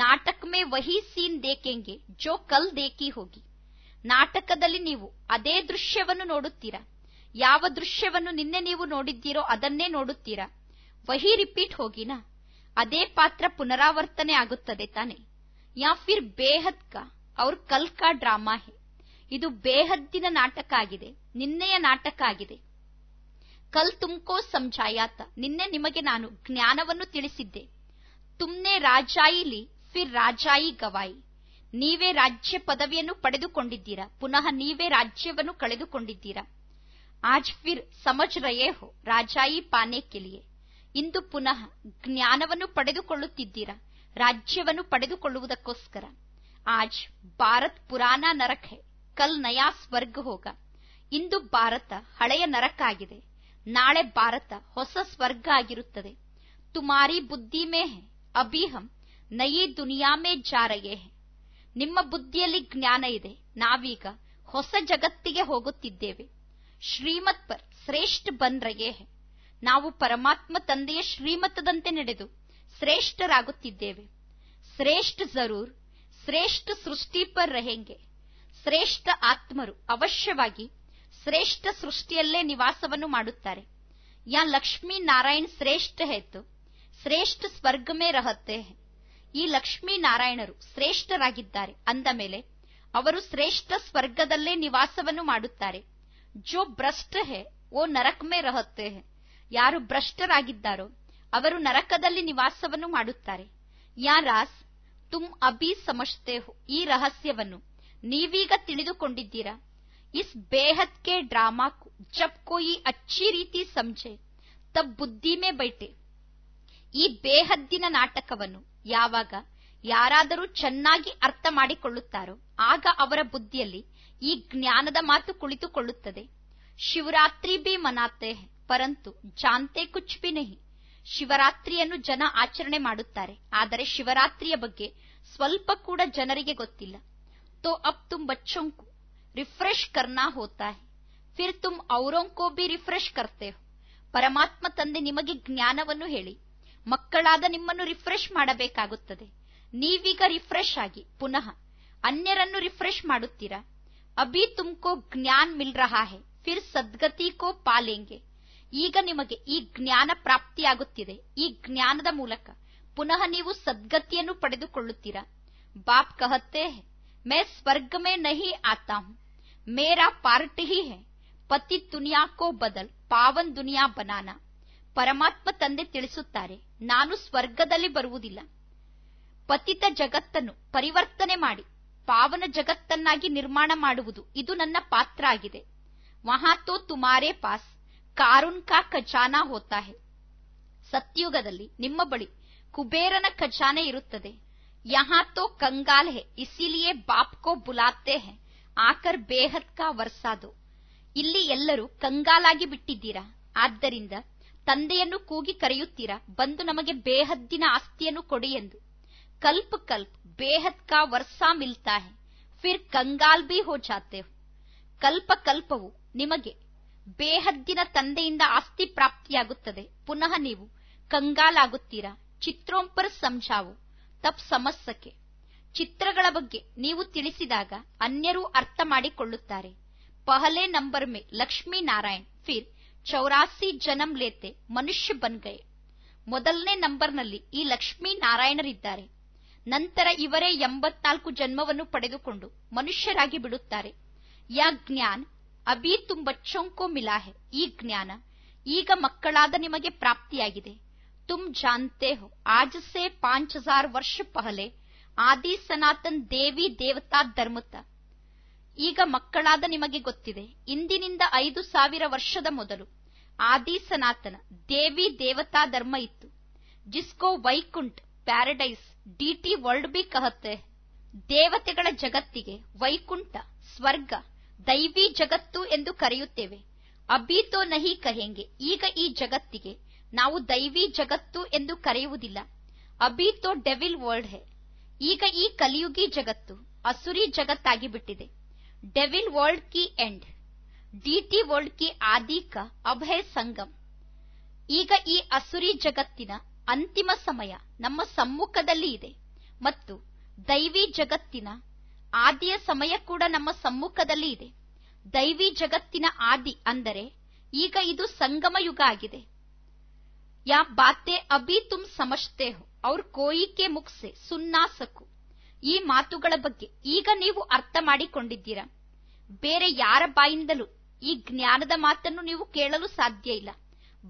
ನಾಟಕ ಮೇ ವಹಿ ಸೀನ್ ದೇಖೆಂಗೆ ಜೋ ಕಲ್ ದೇಕಿ ಹೋಗಿ ನಾಟಕದಲ್ಲಿ ನೀವು ಅದೇ ದೃಶ್ಯವನ್ನು ನೋಡುತ್ತೀರಾ ಯಾವ ದೃಶ್ಯವನ್ನು ನಿನ್ನೆ ನೀವು ನೋಡಿದ್ದೀರೋ ಅದನ್ನೇ ನೋಡುತ್ತೀರಾ ವಹಿ ರಿಪೀಟ್ ಹೋಗಿನಾ ಅದೇ ಪಾತ್ರ ಪುನರಾವರ್ತನೆ ಆಗುತ್ತದೆ ತಾನೆ ಯಾ ಫಿರ್ ಬೇಹದ್ ಕಾ ಅವ್ರ ಕಲ್ ಕಾ ಡ್ರಾಮಾ ಹೇ ಇದು ಬೇಹದ್ದಿನ ನಾಟಕ ಆಗಿದೆ ನಿನ್ನೆಯ ನಾಟಕ ಆಗಿದೆ ಕಲ್ ತುಮ್ಕೋ ಸಂಜಾಯಾತ ನಿನ್ನೆ ನಿಮಗೆ ನಾನು ಜ್ಞಾನವನ್ನು ತಿಳಿಸಿದ್ದೆ ತುಮ್ನೆ ರಾಜಾಯಿಲಿ ಫಿರ್ ರಾಜಾಯಿ ಗವಾಯಿ ನೀವೇ ರಾಜ್ಯ ಪದವಿಯನ್ನು ಪಡೆದುಕೊಂಡಿದ್ದೀರಾ ಪುನಃ ನೀವೇ ರಾಜ್ಯವನ್ನು ಕಳೆದುಕೊಂಡಿದ್ದೀರಾ ಆಜ್ ಫಿರ್ ಸಮಜ್ ರಯೇ ಹೋ ರಾಜಾಯಿ ಪಾನೆ ಕೆಲಿಯೇ ಇಂದು ಪುನಃ ಜ್ಞಾನವನ್ನು ಪಡೆದುಕೊಳ್ಳುತ್ತಿದ್ದೀರಾ ರಾಜ್ಯವನ್ನು ಪಡೆದುಕೊಳ್ಳುವುದಕ್ಕೋಸ್ಕರ ಆಜ್ ಭಾರತ್ ಪುರಾಣ ನರಕ್ ಹೇ ಕಲ್ ನಯಾ ಸ್ವರ್ಗ ಹೋಗ ಇಂದು ಭಾರತ ಹಳೆಯ ನರಕ ಆಗಿದೆ ನಾಳೆ ಭಾರತ ಹೊಸ ಸ್ವರ್ಗ ಆಗಿರುತ್ತದೆ ತುಮಾರಿ ಬುದ್ಧಿ ಮೇ ಹೇ ಅಭಿ ನಯಿ ದುನಿಯಾ ಮೇ ಜಾರಯೇ ನಿಮ್ಮ ಬುದ್ಧಿಯಲ್ಲಿ ಜ್ಞಾನ ಇದೆ ನಾವೀಗ ಹೊಸ ಜಗತ್ತಿಗೆ ಹೋಗುತ್ತಿದ್ದೇವೆ ಶ್ರೀಮತ್ ಪರ್ ಶ್ರೇಷ್ಠ ಬಂದ್ರಯೇ ಹೇ ನಾವು ಪರಮಾತ್ಮ ತಂದೆಯ ಶ್ರೀಮತದಂತೆ ನಡೆದು ಶ್ರೇಷ್ಠರಾಗುತ್ತಿದ್ದೇವೆ ಶ್ರೇಷ್ಠ ಜರೂರ್ ಶ್ರೇಷ್ಠ ಸೃಷ್ಟಿ ಪರ್ ರಹೆಂಗೆ ಶ್ರೇಷ್ಠ ಆತ್ಮರು ಅವಶ್ಯವಾಗಿ ಶ್ರೇಷ್ಠ ಸೃಷ್ಟಿಯಲ್ಲೇ ನಿವಾಸವನ್ನು ಮಾಡುತ್ತಾರೆ ಯಾ ಲಕ್ಷ್ಮೀ ನಾರಾಯಣ್ ಶ್ರೇಷ್ಠ ಹೇತು ಶ್ರೇಷ್ಠ ಸ್ವರ್ಗಮೇ ಮೇ ಈ ಲಕ್ಷ್ಮೀ ನಾರಾಯಣರು ಶ್ರೇಷ್ಠರಾಗಿದ್ದಾರೆ ಅಂದ ಮೇಲೆ ಅವರು ಶ್ರೇಷ್ಠ ಸ್ವರ್ಗದಲ್ಲೇ ನಿವಾಸವನ್ನು ಮಾಡುತ್ತಾರೆ ಜೋ ಭ್ರಷ್ಟ ಹೇ ಓ ನರಕ್ಮೆ ರಹತೆ ಹೇ ಯಾರು ಭ್ರಷ್ಟರಾಗಿದ್ದಾರೋ ಅವರು ನರಕದಲ್ಲಿ ನಿವಾಸವನ್ನು ಮಾಡುತ್ತಾರೆ ಯಾ ರಾಸ್ ತುಮ್ ಅಭಿ ಸಮಜ್ತೆ ಹೋ ಈ ರಹಸ್ಯವನ್ನು ನೀವೀಗ ತಿಳಿದುಕೊಂಡಿದ್ದೀರಾ ಇಸ್ ಬೇಹತ್ ಕೆ ಡ್ರಾಮಾಕು ಜಬ್ ಕೋಯಿ ಅಚ್ಚಿ ರೀತಿ ಸಮಜೆ ತಬ್ ಬುದ್ಧಿ ಮೇ ಬೈಟೆ ಈ ಬೇಹದ್ದಿನ ನಾಟಕವನ್ನು ಯಾವಾಗ ಯಾರಾದರೂ ಚೆನ್ನಾಗಿ ಅರ್ಥ ಮಾಡಿಕೊಳ್ಳುತ್ತಾರೋ ಆಗ ಅವರ ಬುದ್ಧಿಯಲ್ಲಿ ಈ ಜ್ಞಾನದ ಮಾತು ಕುಳಿತುಕೊಳ್ಳುತ್ತದೆ ಶಿವರಾತ್ರಿ ಬಿ ಮನಾತೆ ಪರಂತು ಜಾನ್ತೆ ಕುಚ್ ಬಿ ನಹಿ ಶಿವರಾತ್ರಿಯನ್ನು ಜನ ಆಚರಣೆ ಮಾಡುತ್ತಾರೆ ಆದರೆ ಶಿವರಾತ್ರಿಯ ಬಗ್ಗೆ ಸ್ವಲ್ಪ ಕೂಡ ಜನರಿಗೆ ಗೊತ್ತಿಲ್ಲ ತೋ ಅಬ್ ತುಮ್ ಬಚ್ಚೊಂಕು ರಿಫ್ರೆಶ್ ಕರ್ನಾ ಹೋತಾ ಫಿರ್ ತುಮ್ ಔರೋಂಕೋ ಬಿ ರಿಫ್ರೆಶ್ ಕರ್ತೆ ಪರಮಾತ್ಮ ತಂದೆ ನಿಮಗೆ ಜ್ಞಾನವನ್ನು ಹೇಳಿ ಮಕ್ಕಳಾದ ನಿಮ್ಮನ್ನು ರಿಫ್ರೆಶ್ ಮಾಡಬೇಕಾಗುತ್ತದೆ ನೀವೀಗ ರಿಫ್ರೆಶ್ ಆಗಿ ಪುನಃ ಅನ್ಯರನ್ನು ರಿಫ್ರೆಶ್ ಮಾಡುತ್ತೀರಾ ಅಭಿ ತುಮ್ಕೋ ಜ್ಞಾನ್ ಮಿಲ್ ರಹಾ ಹೇ ಫಿರ್ ಸದ್ಗತಿ ಕೋ ಪಾಲೆಂಗೆ ಈಗ ನಿಮಗೆ ಈ ಜ್ಞಾನ ಪ್ರಾಪ್ತಿಯಾಗುತ್ತಿದೆ ಈ ಜ್ಞಾನದ ಮೂಲಕ ಪುನಃ ನೀವು ಸದ್ಗತಿಯನ್ನು ಪಡೆದುಕೊಳ್ಳುತ್ತೀರಾ ಬಾಪ್ ಕಹತ್ತೆ ಮೇ ಸ್ವರ್ಗ ಮೇ ನಹಿ ಆತಾ ಹೂ ಮೇರಾ ಪಾರ್ಟ್ ಹಿ ಹೇ ಪತಿ ದುನಿಯಾ ಕೋ ಬದಲ್ ಪಾವನ್ ದುನಿಯಾ ಬನಾನಾ ಪರಮಾತ್ಮ ತಂದೆ ತಿಳಿಸುತ್ತಾರೆ ನಾನು ಸ್ವರ್ಗದಲ್ಲಿ ಬರುವುದಿಲ್ಲ ಪತಿತ ಜಗತ್ತನ್ನು ಪರಿವರ್ತನೆ ಮಾಡಿ ಪಾವನ ಜಗತ್ತನ್ನಾಗಿ ನಿರ್ಮಾಣ ಮಾಡುವುದು ಇದು ನನ್ನ ಪಾತ್ರ ಆಗಿದೆ ಮಹಾತೋ ತುಮಾರೇ ಪಾಸ್ ಕಾರುನ್ ಕಾ ಖಜಾನಾ ಹೋತಾ ಹೇ ಸತ್ಯುಗದಲ್ಲಿ ನಿಮ್ಮ ಬಳಿ ಕುಬೇರನ ಖಜಾನೆ ಇರುತ್ತದೆ ಯಹಾತೋ ಕಂಗಾಲ್ ಹೇ ಇಸಿಲಿಯೇ ಬಾಪ್ಕೋ ಬುಲಾತೆ ಹೇ ಆಕರ್ ಬೇಹತ್ ಕಾ ವರ್ಸಾದೋ ಇಲ್ಲಿ ಎಲ್ಲರೂ ಕಂಗಾಲಾಗಿ ಬಿಟ್ಟಿದ್ದೀರಾ ಆದ್ದರಿಂದ ತಂದೆಯನ್ನು ಕೂಗಿ ಕರೆಯುತ್ತೀರಾ ಬಂದು ನಮಗೆ ಬೇಹದ್ದಿನ ಆಸ್ತಿಯನ್ನು ಕೊಡಿ ಎಂದು ಕಲ್ಪ್ ಕಲ್ಪ್ ಬೇಹದ್ ಕಾ ವರ್ಸಾ ಮಿಲ್ತಾ ಹೇ ಫಿರ್ ಕಂಗಾಲ್ ಬಿ ಹೋ ಜಾತೆ ಕಲ್ಪ ಕಲ್ಪವು ನಿಮಗೆ ಬೇಹದ್ದಿನ ತಂದೆಯಿಂದ ಆಸ್ತಿ ಪ್ರಾಪ್ತಿಯಾಗುತ್ತದೆ ಪುನಃ ನೀವು ಕಂಗಾಲಾಗುತ್ತೀರಾ ಚಿತ್ರೋಂಪರ್ ಸಂಜಾವು ತಪ್ ಸಮಸ್ಸಕ್ಕೆ ಚಿತ್ರಗಳ ಬಗ್ಗೆ ನೀವು ತಿಳಿಸಿದಾಗ ಅನ್ಯರೂ ಅರ್ಥ ಮಾಡಿಕೊಳ್ಳುತ್ತಾರೆ ಪಹಲೆ ನಂಬರ್ ಮೇ ಲಕ್ಷ್ಮೀ ನಾರಾಯಣ್ ಫಿರ್ ಚೌರಾಸಿ ಜನಂ ಲೇತೆ ಮನುಷ್ಯ ಬನ್ಗಯೆ ಮೊದಲನೇ ನಂಬರ್ನಲ್ಲಿ ಈ ಲಕ್ಷ್ಮೀ ನಾರಾಯಣರಿದ್ದಾರೆ ನಂತರ ಇವರೇ ಎಂಬತ್ನಾಲ್ಕು ಜನ್ಮವನ್ನು ಪಡೆದುಕೊಂಡು ಮನುಷ್ಯರಾಗಿ ಬಿಡುತ್ತಾರೆ ಯಾ ಜ್ಞಾನ್ ಅಭಿ ತುಂಬ ಚೊಂಕೋ ಮಿಲಾಹೆ ಈ ಜ್ಞಾನ ಈಗ ಮಕ್ಕಳಾದ ನಿಮಗೆ ಪ್ರಾಪ್ತಿಯಾಗಿದೆ ತುಮ್ ಜಾನ್ತೆ ಹೋ ಆಜಸೆ ಪಾಂಚ್ ಹಜಾರ್ ವರ್ಷ ಪಹಲೆ ಆದಿ ಸನಾತನ್ ದೇವಿ ದೇವತಾ ಧರ್ಮತ ಈಗ ಮಕ್ಕಳಾದ ನಿಮಗೆ ಗೊತ್ತಿದೆ ಇಂದಿನಿಂದ ಐದು ಸಾವಿರ ವರ್ಷದ ಮೊದಲು ಆದಿ ಸನಾತನ ದೇವಿ ದೇವತಾ ಧರ್ಮ ಇತ್ತು ಜಿಸ್ಕೋ ವೈಕುಂಠ್ ಪ್ಯಾರಡೈಸ್ ಡಿಟಿ ವರ್ಲ್ಡ್ ಬಿ ಕಹತೆ ದೇವತೆಗಳ ಜಗತ್ತಿಗೆ ವೈಕುಂಠ ಸ್ವರ್ಗ ದೈವಿ ಜಗತ್ತು ಎಂದು ಕರೆಯುತ್ತೇವೆ ಅಬೀತೋ ನಹಿ ಕಹೆಂಗೆ ಈಗ ಈ ಜಗತ್ತಿಗೆ ನಾವು ದೈವಿ ಜಗತ್ತು ಎಂದು ಕರೆಯುವುದಿಲ್ಲ ಅಬೀತೋ ಡೆವಿಲ್ ವರ್ಲ್ಡ್ ಹೇ ಈಗ ಈ ಕಲಿಯುಗಿ ಜಗತ್ತು ಅಸುರಿ ಜಗತ್ತಾಗಿ ಬಿಟ್ಟಿದೆ ಡೆವಿಲ್ वर्ल्ड की एंड ಡಿಟಿ ವರ್ಲ್ಡ್ ಕಿ ಆದೀಕ ಅಭಯ ಸಂಗಮ್ ಈಗ ಈ ಅಸುರಿ ಜಗತ್ತಿನ ಅಂತಿಮ ಸಮಯ ನಮ್ಮ ಸಮ್ಮುಖದಲ್ಲಿ ಇದೆ ಮತ್ತು ದೈವಿ ಜಗತ್ತಿನ ಆದಿಯ ಸಮಯ ಕೂಡ ನಮ್ಮ ಸಮ್ಮುಖದಲ್ಲಿ ಇದೆ ದೈವಿ ಜಗತ್ತಿನ ಆದಿ ಅಂದರೆ ಈಗ ಇದು ಸಂಗಮ ಯುಗ ಆಗಿದೆ ಯಾ ಬಾತೆ ಅಭಿ ತುಮ್ ಸಮಜ್ತೆ ಹೋ ಔರ್ ಕೋಯಿ ಕೆ ಸಕು ಈ ಮಾತುಗಳ ಬಗ್ಗೆ ಈಗ ನೀವು ಅರ್ಥ ಮಾಡಿಕೊಂಡಿದ್ದೀರಾ ಬೇರೆ ಯಾರ ಬಾಯಿಂದಲೂ ಈ ಜ್ಞಾನದ ಮಾತನ್ನು ನೀವು ಕೇಳಲು ಸಾಧ್ಯ ಇಲ್ಲ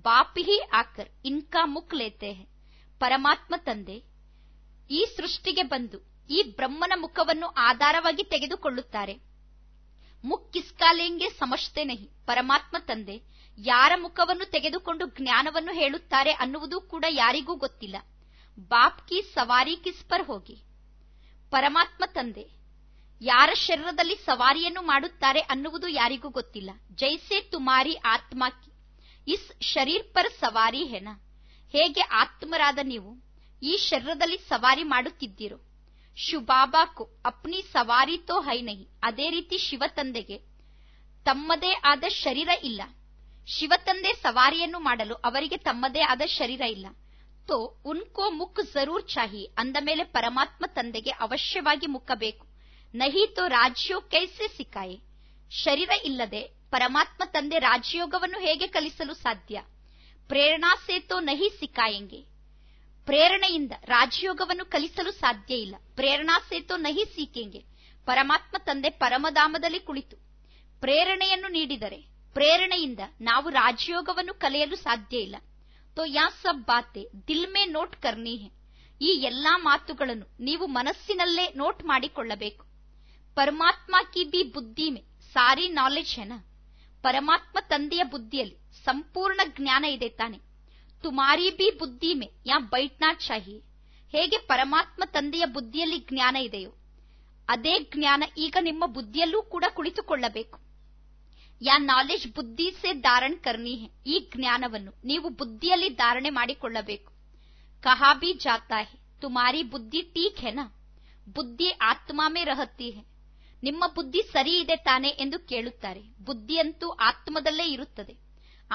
ಬಾಪಿಹಿ ಆಕರ್ ಇನ್ಕಾ ಮುಕ್ ಲೇತೆ ಪರಮಾತ್ಮ ತಂದೆ ಈ ಸೃಷ್ಟಿಗೆ ಬಂದು ಈ ಬ್ರಹ್ಮನ ಮುಖವನ್ನು ಆಧಾರವಾಗಿ ತೆಗೆದುಕೊಳ್ಳುತ್ತಾರೆ ಮುಕ್ ಕಿಸ್ಕಾಲೆಂಗೆ ಸಮಷ್ಟೇ ನಹಿ ಪರಮಾತ್ಮ ತಂದೆ ಯಾರ ಮುಖವನ್ನು ತೆಗೆದುಕೊಂಡು ಜ್ಞಾನವನ್ನು ಹೇಳುತ್ತಾರೆ ಅನ್ನುವುದು ಕೂಡ ಯಾರಿಗೂ ಗೊತ್ತಿಲ್ಲ ಬಾಪ್ ಕಿ ಸವಾರಿ ಕಿಸ್ಪರ್ ಹೋಗಿ ಪರಮಾತ್ಮ ತಂದೆ ಯಾರ ಶರೀರದಲ್ಲಿ ಸವಾರಿಯನ್ನು ಮಾಡುತ್ತಾರೆ ಅನ್ನುವುದು ಯಾರಿಗೂ ಗೊತ್ತಿಲ್ಲ ಜೈಸೆ ತುಮಾರಿ ಆತ್ಮ ಇಸ್ ಶರೀರ್ ಪರ್ ಸವಾರಿ ಹೆನ ಹೇಗೆ ಆತ್ಮರಾದ ನೀವು ಈ ಶರೀರದಲ್ಲಿ ಸವಾರಿ ಮಾಡುತ್ತಿದ್ದೀರೋ ಶುಬಾಬಾಕು ಅಪ್ನಿ ಸವಾರಿ ತೋ ಹೈ ನಹಿ ಅದೇ ರೀತಿ ಶಿವ ತಂದೆಗೆ ತಮ್ಮದೇ ಆದ ಶರೀರ ಇಲ್ಲ ಶಿವ ತಂದೆ ಸವಾರಿಯನ್ನು ಮಾಡಲು ಅವರಿಗೆ ತಮ್ಮದೇ ಆದ ಶರೀರ ಇಲ್ಲ ಉನ್ಕೋ ಮುಕ್ ಜರೂರ್ ಜರೂರ್ ಚಾಹಿ ಅಂದ ಮೇಲೆ ಪರಮಾತ್ಮ ತಂದೆಗೆ ಅವಶ್ಯವಾಗಿ ಮುಕ್ಕಬೇಕು ನಹಿ ತೋ ರಾಜ್ಯೋ ಕೈಸೆ ಸಿಕಾಯೆ ಶರೀರ ಇಲ್ಲದೆ ಪರಮಾತ್ಮ ತಂದೆ ರಾಜ್ಯೋಗವನ್ನು ಹೇಗೆ ಕಲಿಸಲು ಸಾಧ್ಯ ಪ್ರೇರಣಾ ಸೇತೋ ನಹಿ ಸಿಕಾಯಂಗೆ ಪ್ರೇರಣೆಯಿಂದ ರಾಜ್ಯೋಗವನ್ನು ಕಲಿಸಲು ಸಾಧ್ಯ ಇಲ್ಲ ಪ್ರೇರಣಾ ಸೇತೋ ನಹಿ ಸಿಕೆಂಗೆ ಪರಮಾತ್ಮ ತಂದೆ ಪರಮಧಾಮದಲ್ಲಿ ಕುಳಿತು ಪ್ರೇರಣೆಯನ್ನು ನೀಡಿದರೆ ಪ್ರೇರಣೆಯಿಂದ ನಾವು ರಾಜ್ಯೋಗವನ್ನು ಕಲಿಯಲು ಸಾಧ್ಯ ಇಲ್ಲ ಯಾ ಯಾ ಸಬ್ ಬಾತೆ ದಿಲ್ ಮೇ ನೋಟ್ ಕರ್ನಿ ಹೇ ಈ ಎಲ್ಲಾ ಮಾತುಗಳನ್ನು ನೀವು ಮನಸ್ಸಿನಲ್ಲೇ ನೋಟ್ ಮಾಡಿಕೊಳ್ಳಬೇಕು ಪರಮಾತ್ಮ ಕಿ ಬಿ ಬುದ್ಧಿ ಮೇ ಸಾರಿ ನಾಲೆಜ್ ಹೆನ ಪರಮಾತ್ಮ ತಂದೆಯ ಬುದ್ಧಿಯಲ್ಲಿ ಸಂಪೂರ್ಣ ಜ್ಞಾನ ಇದೆ ತಾನೆ ತುಮಾರಿ ಬಿ ಬುದ್ಧಿ ಮೇ ಯಾ ಬೈಟ್ನಾ ಶಾಹಿ ಹೇಗೆ ಪರಮಾತ್ಮ ತಂದೆಯ ಬುದ್ಧಿಯಲ್ಲಿ ಜ್ಞಾನ ಇದೆಯೋ ಅದೇ ಜ್ಞಾನ ಈಗ ನಿಮ್ಮ ಬುದ್ಧಿಯಲ್ಲೂ ಕೂಡ ಕುಳಿತುಕೊಳ್ಳಬೇಕು ಯಾ ನಾಲೆಜ್ ಬುದ್ಧಿ ಸೇ ಧಾರಣ ಕರ್ನಿ ಹೇ ಈ ಜ್ಞಾನವನ್ನು ನೀವು ಬುದ್ಧಿಯಲ್ಲಿ ಧಾರಣೆ ಮಾಡಿಕೊಳ್ಳಬೇಕು ಬಿ ಜಾತಾ ಹೇ ತುಮಾರಿ ಬುದ್ಧಿ ಟೀಕ್ ನಾ ಬುದ್ಧಿ ಆತ್ಮಾಮೆ ರಹತಿ ಹೇ ನಿಮ್ಮ ಬುದ್ಧಿ ಸರಿ ಇದೆ ತಾನೆ ಎಂದು ಕೇಳುತ್ತಾರೆ ಬುದ್ಧಿಯಂತೂ ಆತ್ಮದಲ್ಲೇ ಇರುತ್ತದೆ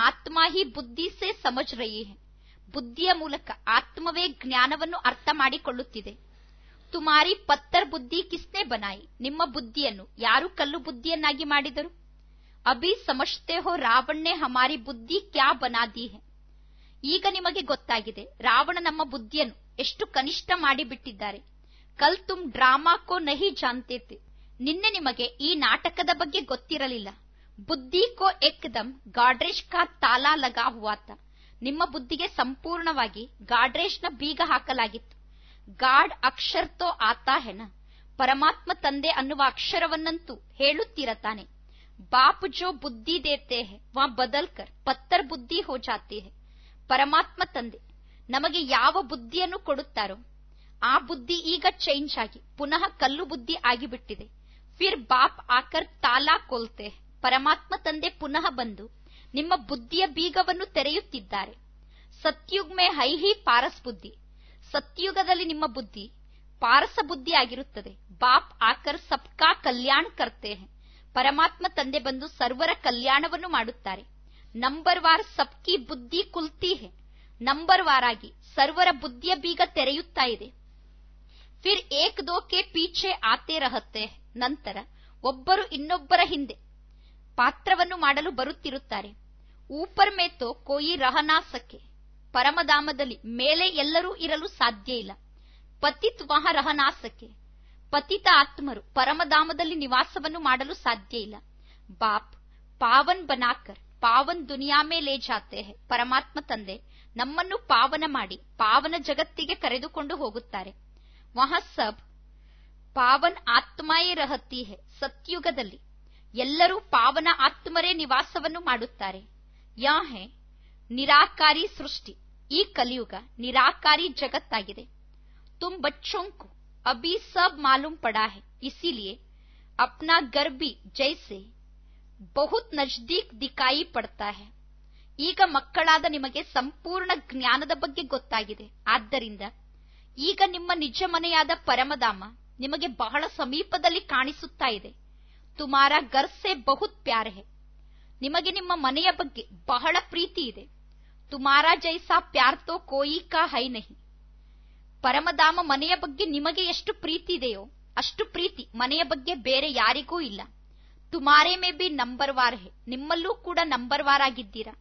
ಆತ್ಮ ಹಿ ಬುದ್ಧಿ ಸೇ ಸಮಜ್ ರಹಿ ಹೇ ಬುದ್ಧಿಯ ಮೂಲಕ ಆತ್ಮವೇ ಜ್ಞಾನವನ್ನು ಅರ್ಥ ಮಾಡಿಕೊಳ್ಳುತ್ತಿದೆ ತುಮಾರಿ ಪತ್ತರ್ ಬುದ್ಧಿ ಕಿಸ್ನೆ ಬನಾಯಿ ನಿಮ್ಮ ಬುದ್ಧಿಯನ್ನು ಯಾರು ಕಲ್ಲು ಬುದ್ಧಿಯನ್ನಾಗಿ ಮಾಡಿದರು ಅಭಿ ಸಮಜ್ತೆ ಹೋ ರಾವಣ್ಣೆ ಹಮಾರಿ ಬುದ್ಧಿ ಕ್ಯಾ ಬನಾದಿ ಹೆ ಈಗ ನಿಮಗೆ ಗೊತ್ತಾಗಿದೆ ರಾವಣ ನಮ್ಮ ಬುದ್ಧಿಯನ್ನು ಎಷ್ಟು ಕನಿಷ್ಠ ಮಾಡಿಬಿಟ್ಟಿದ್ದಾರೆ ಕಲ್ ತುಮ್ ಡ್ರಾಮಾ ಕೋ ನಹಿ ಜಾಂತೇತಿ ನಿನ್ನೆ ನಿಮಗೆ ಈ ನಾಟಕದ ಬಗ್ಗೆ ಗೊತ್ತಿರಲಿಲ್ಲ ಬುದ್ಧಿ ಕೋ ಏಕ್ದಮ್ ಗಾಡ್ರೇಜ್ ಕಾ ತಾಲಾ ಲಗಾ ಹುವಾತ ನಿಮ್ಮ ಬುದ್ಧಿಗೆ ಸಂಪೂರ್ಣವಾಗಿ ಗಾಡ್ರೇಜ್ ನ ಬೀಗ ಹಾಕಲಾಗಿತ್ತು ಗಾಡ್ ತೋ ಆತ ಹೆನ ಪರಮಾತ್ಮ ತಂದೆ ಅನ್ನುವ ಅಕ್ಷರವನ್ನಂತೂ ಹೇಳುತ್ತಿರತಾನೆ बाप जो बुद्धि देते हैं वह ಬದಲ್ಕರ್ ಪತ್ತರ್ ಬುದ್ಧಿ हो जाती है ಪರಮಾತ್ಮ ತಂದೆ ನಮಗೆ ಯಾವ ಬುದ್ಧಿಯನ್ನು ಕೊಡುತ್ತಾರೋ ಆ ಬುದ್ಧಿ ಈಗ ಚೇಂಜ್ ಆಗಿ ಪುನಃ ಕಲ್ಲು ಬುದ್ಧಿ ಆಗಿಬಿಟ್ಟಿದೆ ಫಿರ್ ಬಾಪ್ ಆಕರ್ ತಾಲಾ ಕೊಲ್ತೆ ಪರಮಾತ್ಮ ತಂದೆ ಪುನಃ ಬಂದು ನಿಮ್ಮ ಬುದ್ಧಿಯ ಬೀಗವನ್ನು ತೆರೆಯುತ್ತಿದ್ದಾರೆ ಸತ್ಯುಗ್ಮೆ ಹೈಹಿ ಪಾರಸ್ ಬುದ್ಧಿ ಸತ್ಯುಗದಲ್ಲಿ ನಿಮ್ಮ ಬುದ್ಧಿ ಪಾರಸ ಬುದ್ಧಿ ಆಗಿರುತ್ತದೆ ಬಾಪ್ ಆಕರ್ ಸಬ್ಕಾ ಕಲ್ಯಾಣ ಕರ್ತೆ ಪರಮಾತ್ಮ ತಂದೆ ಬಂದು ಸರ್ವರ ಕಲ್ಯಾಣವನ್ನು ಮಾಡುತ್ತಾರೆ ನಂಬರ್ ವಾರ್ ಸಬ್ಕಿ ಬುದ್ಧಿ ಕುಲ್ತಿ ಹೇ ನಂಬರ್ ವಾರ್ ಆಗಿ ಸರ್ವರ ಬುದ್ಧಿಯ ಬೀಗ ತೆರೆಯುತ್ತಾ ಇದೆ ಫಿರ್ ಏಕ್ ದೋಕೆ ಪೀಚೆ ಆತೆ ರಹತ್ತೆ ನಂತರ ಒಬ್ಬರು ಇನ್ನೊಬ್ಬರ ಹಿಂದೆ ಪಾತ್ರವನ್ನು ಮಾಡಲು ಬರುತ್ತಿರುತ್ತಾರೆ ಊಪರ್ ಮೇತೋ ಕೋಯಿ ರಹನಾಸಕ್ಕೆ ಪರಮಧಾಮದಲ್ಲಿ ಮೇಲೆ ಎಲ್ಲರೂ ಇರಲು ಸಾಧ್ಯ ಇಲ್ಲ ಪತಿತ್ ರಹನಾಸಕ್ಕೆ ಪತಿತ ಆತ್ಮರು ಪರಮಧಾಮದಲ್ಲಿ ನಿವಾಸವನ್ನು ಮಾಡಲು ಸಾಧ್ಯ ಇಲ್ಲ ಬಾಪ್ ಪಾವನ್ ಬನಾಕರ್ ಪಾವನ್ ದುನಿಯಾ ಮೇಲೆ ಜಾತೆ ಪರಮಾತ್ಮ ತಂದೆ ನಮ್ಮನ್ನು ಪಾವನ ಮಾಡಿ ಪಾವನ ಜಗತ್ತಿಗೆ ಕರೆದುಕೊಂಡು ಹೋಗುತ್ತಾರೆ ಮಹಾಸಬ್ ಪಾವನ್ ಆತ್ಮಯೇ ರಹತಿ ಹೆ ಸತ್ಯುಗದಲ್ಲಿ ಎಲ್ಲರೂ ಪಾವನ ಆತ್ಮರೇ ನಿವಾಸವನ್ನು ಮಾಡುತ್ತಾರೆ ಯಾ ಹೆ ನಿರಾಕಾರಿ ಸೃಷ್ಟಿ ಈ ಕಲಿಯುಗ ನಿರಾಕಾರಿ ಜಗತ್ತಾಗಿದೆ ತುಂಬ ಬಚ್ಚೋಂಕು अभी सब मालूम पड़ा है इसीलिए अपना घर भी जैसे ಬಹುತ್ ನಜ್ದೀಕ್ ದಿಕಾಯಿ ಪಡ್ತಾ ಹೆ ಈಗ ಮಕ್ಕಳಾದ ನಿಮಗೆ ಸಂಪೂರ್ಣ ಜ್ಞಾನದ ಬಗ್ಗೆ ಗೊತ್ತಾಗಿದೆ ಆದ್ದರಿಂದ ಈಗ ನಿಮ್ಮ ನಿಜ ಮನೆಯಾದ ಪರಮಧಾಮ ನಿಮಗೆ ಬಹಳ ಸಮೀಪದಲ್ಲಿ ಕಾಣಿಸುತ್ತಾ ಇದೆ ತುಮಾರ ಗರ್ಸೆ ಬಹುತ್ ಪ್ಯಾರ ಹೆ ನಿಮಗೆ ನಿಮ್ಮ ಮನೆಯ ಬಗ್ಗೆ ಬಹಳ ಪ್ರೀತಿ ಇದೆ ತುಮಾರಾ ಜೈಸಾ ಪ್ಯಾರ್ ತೋ ಕೋಯಿ ಕಾ ಹೈ ನಹಿ ಪರಮಧಾಮ ಮನೆಯ ಬಗ್ಗೆ ನಿಮಗೆ ಎಷ್ಟು ಪ್ರೀತಿ ಇದೆಯೋ ಅಷ್ಟು ಪ್ರೀತಿ ಮನೆಯ ಬಗ್ಗೆ ಬೇರೆ ಯಾರಿಗೂ ಇಲ್ಲ ತುಮಾರೆ ಮೇ ಬಿ ನಂಬರ್ ವಾರ್ ಹೇ ನಿಮ್ಮಲ್ಲೂ ಕೂಡ ನಂಬರ್ ವಾರ್ ಆಗಿದ್ದೀರಾ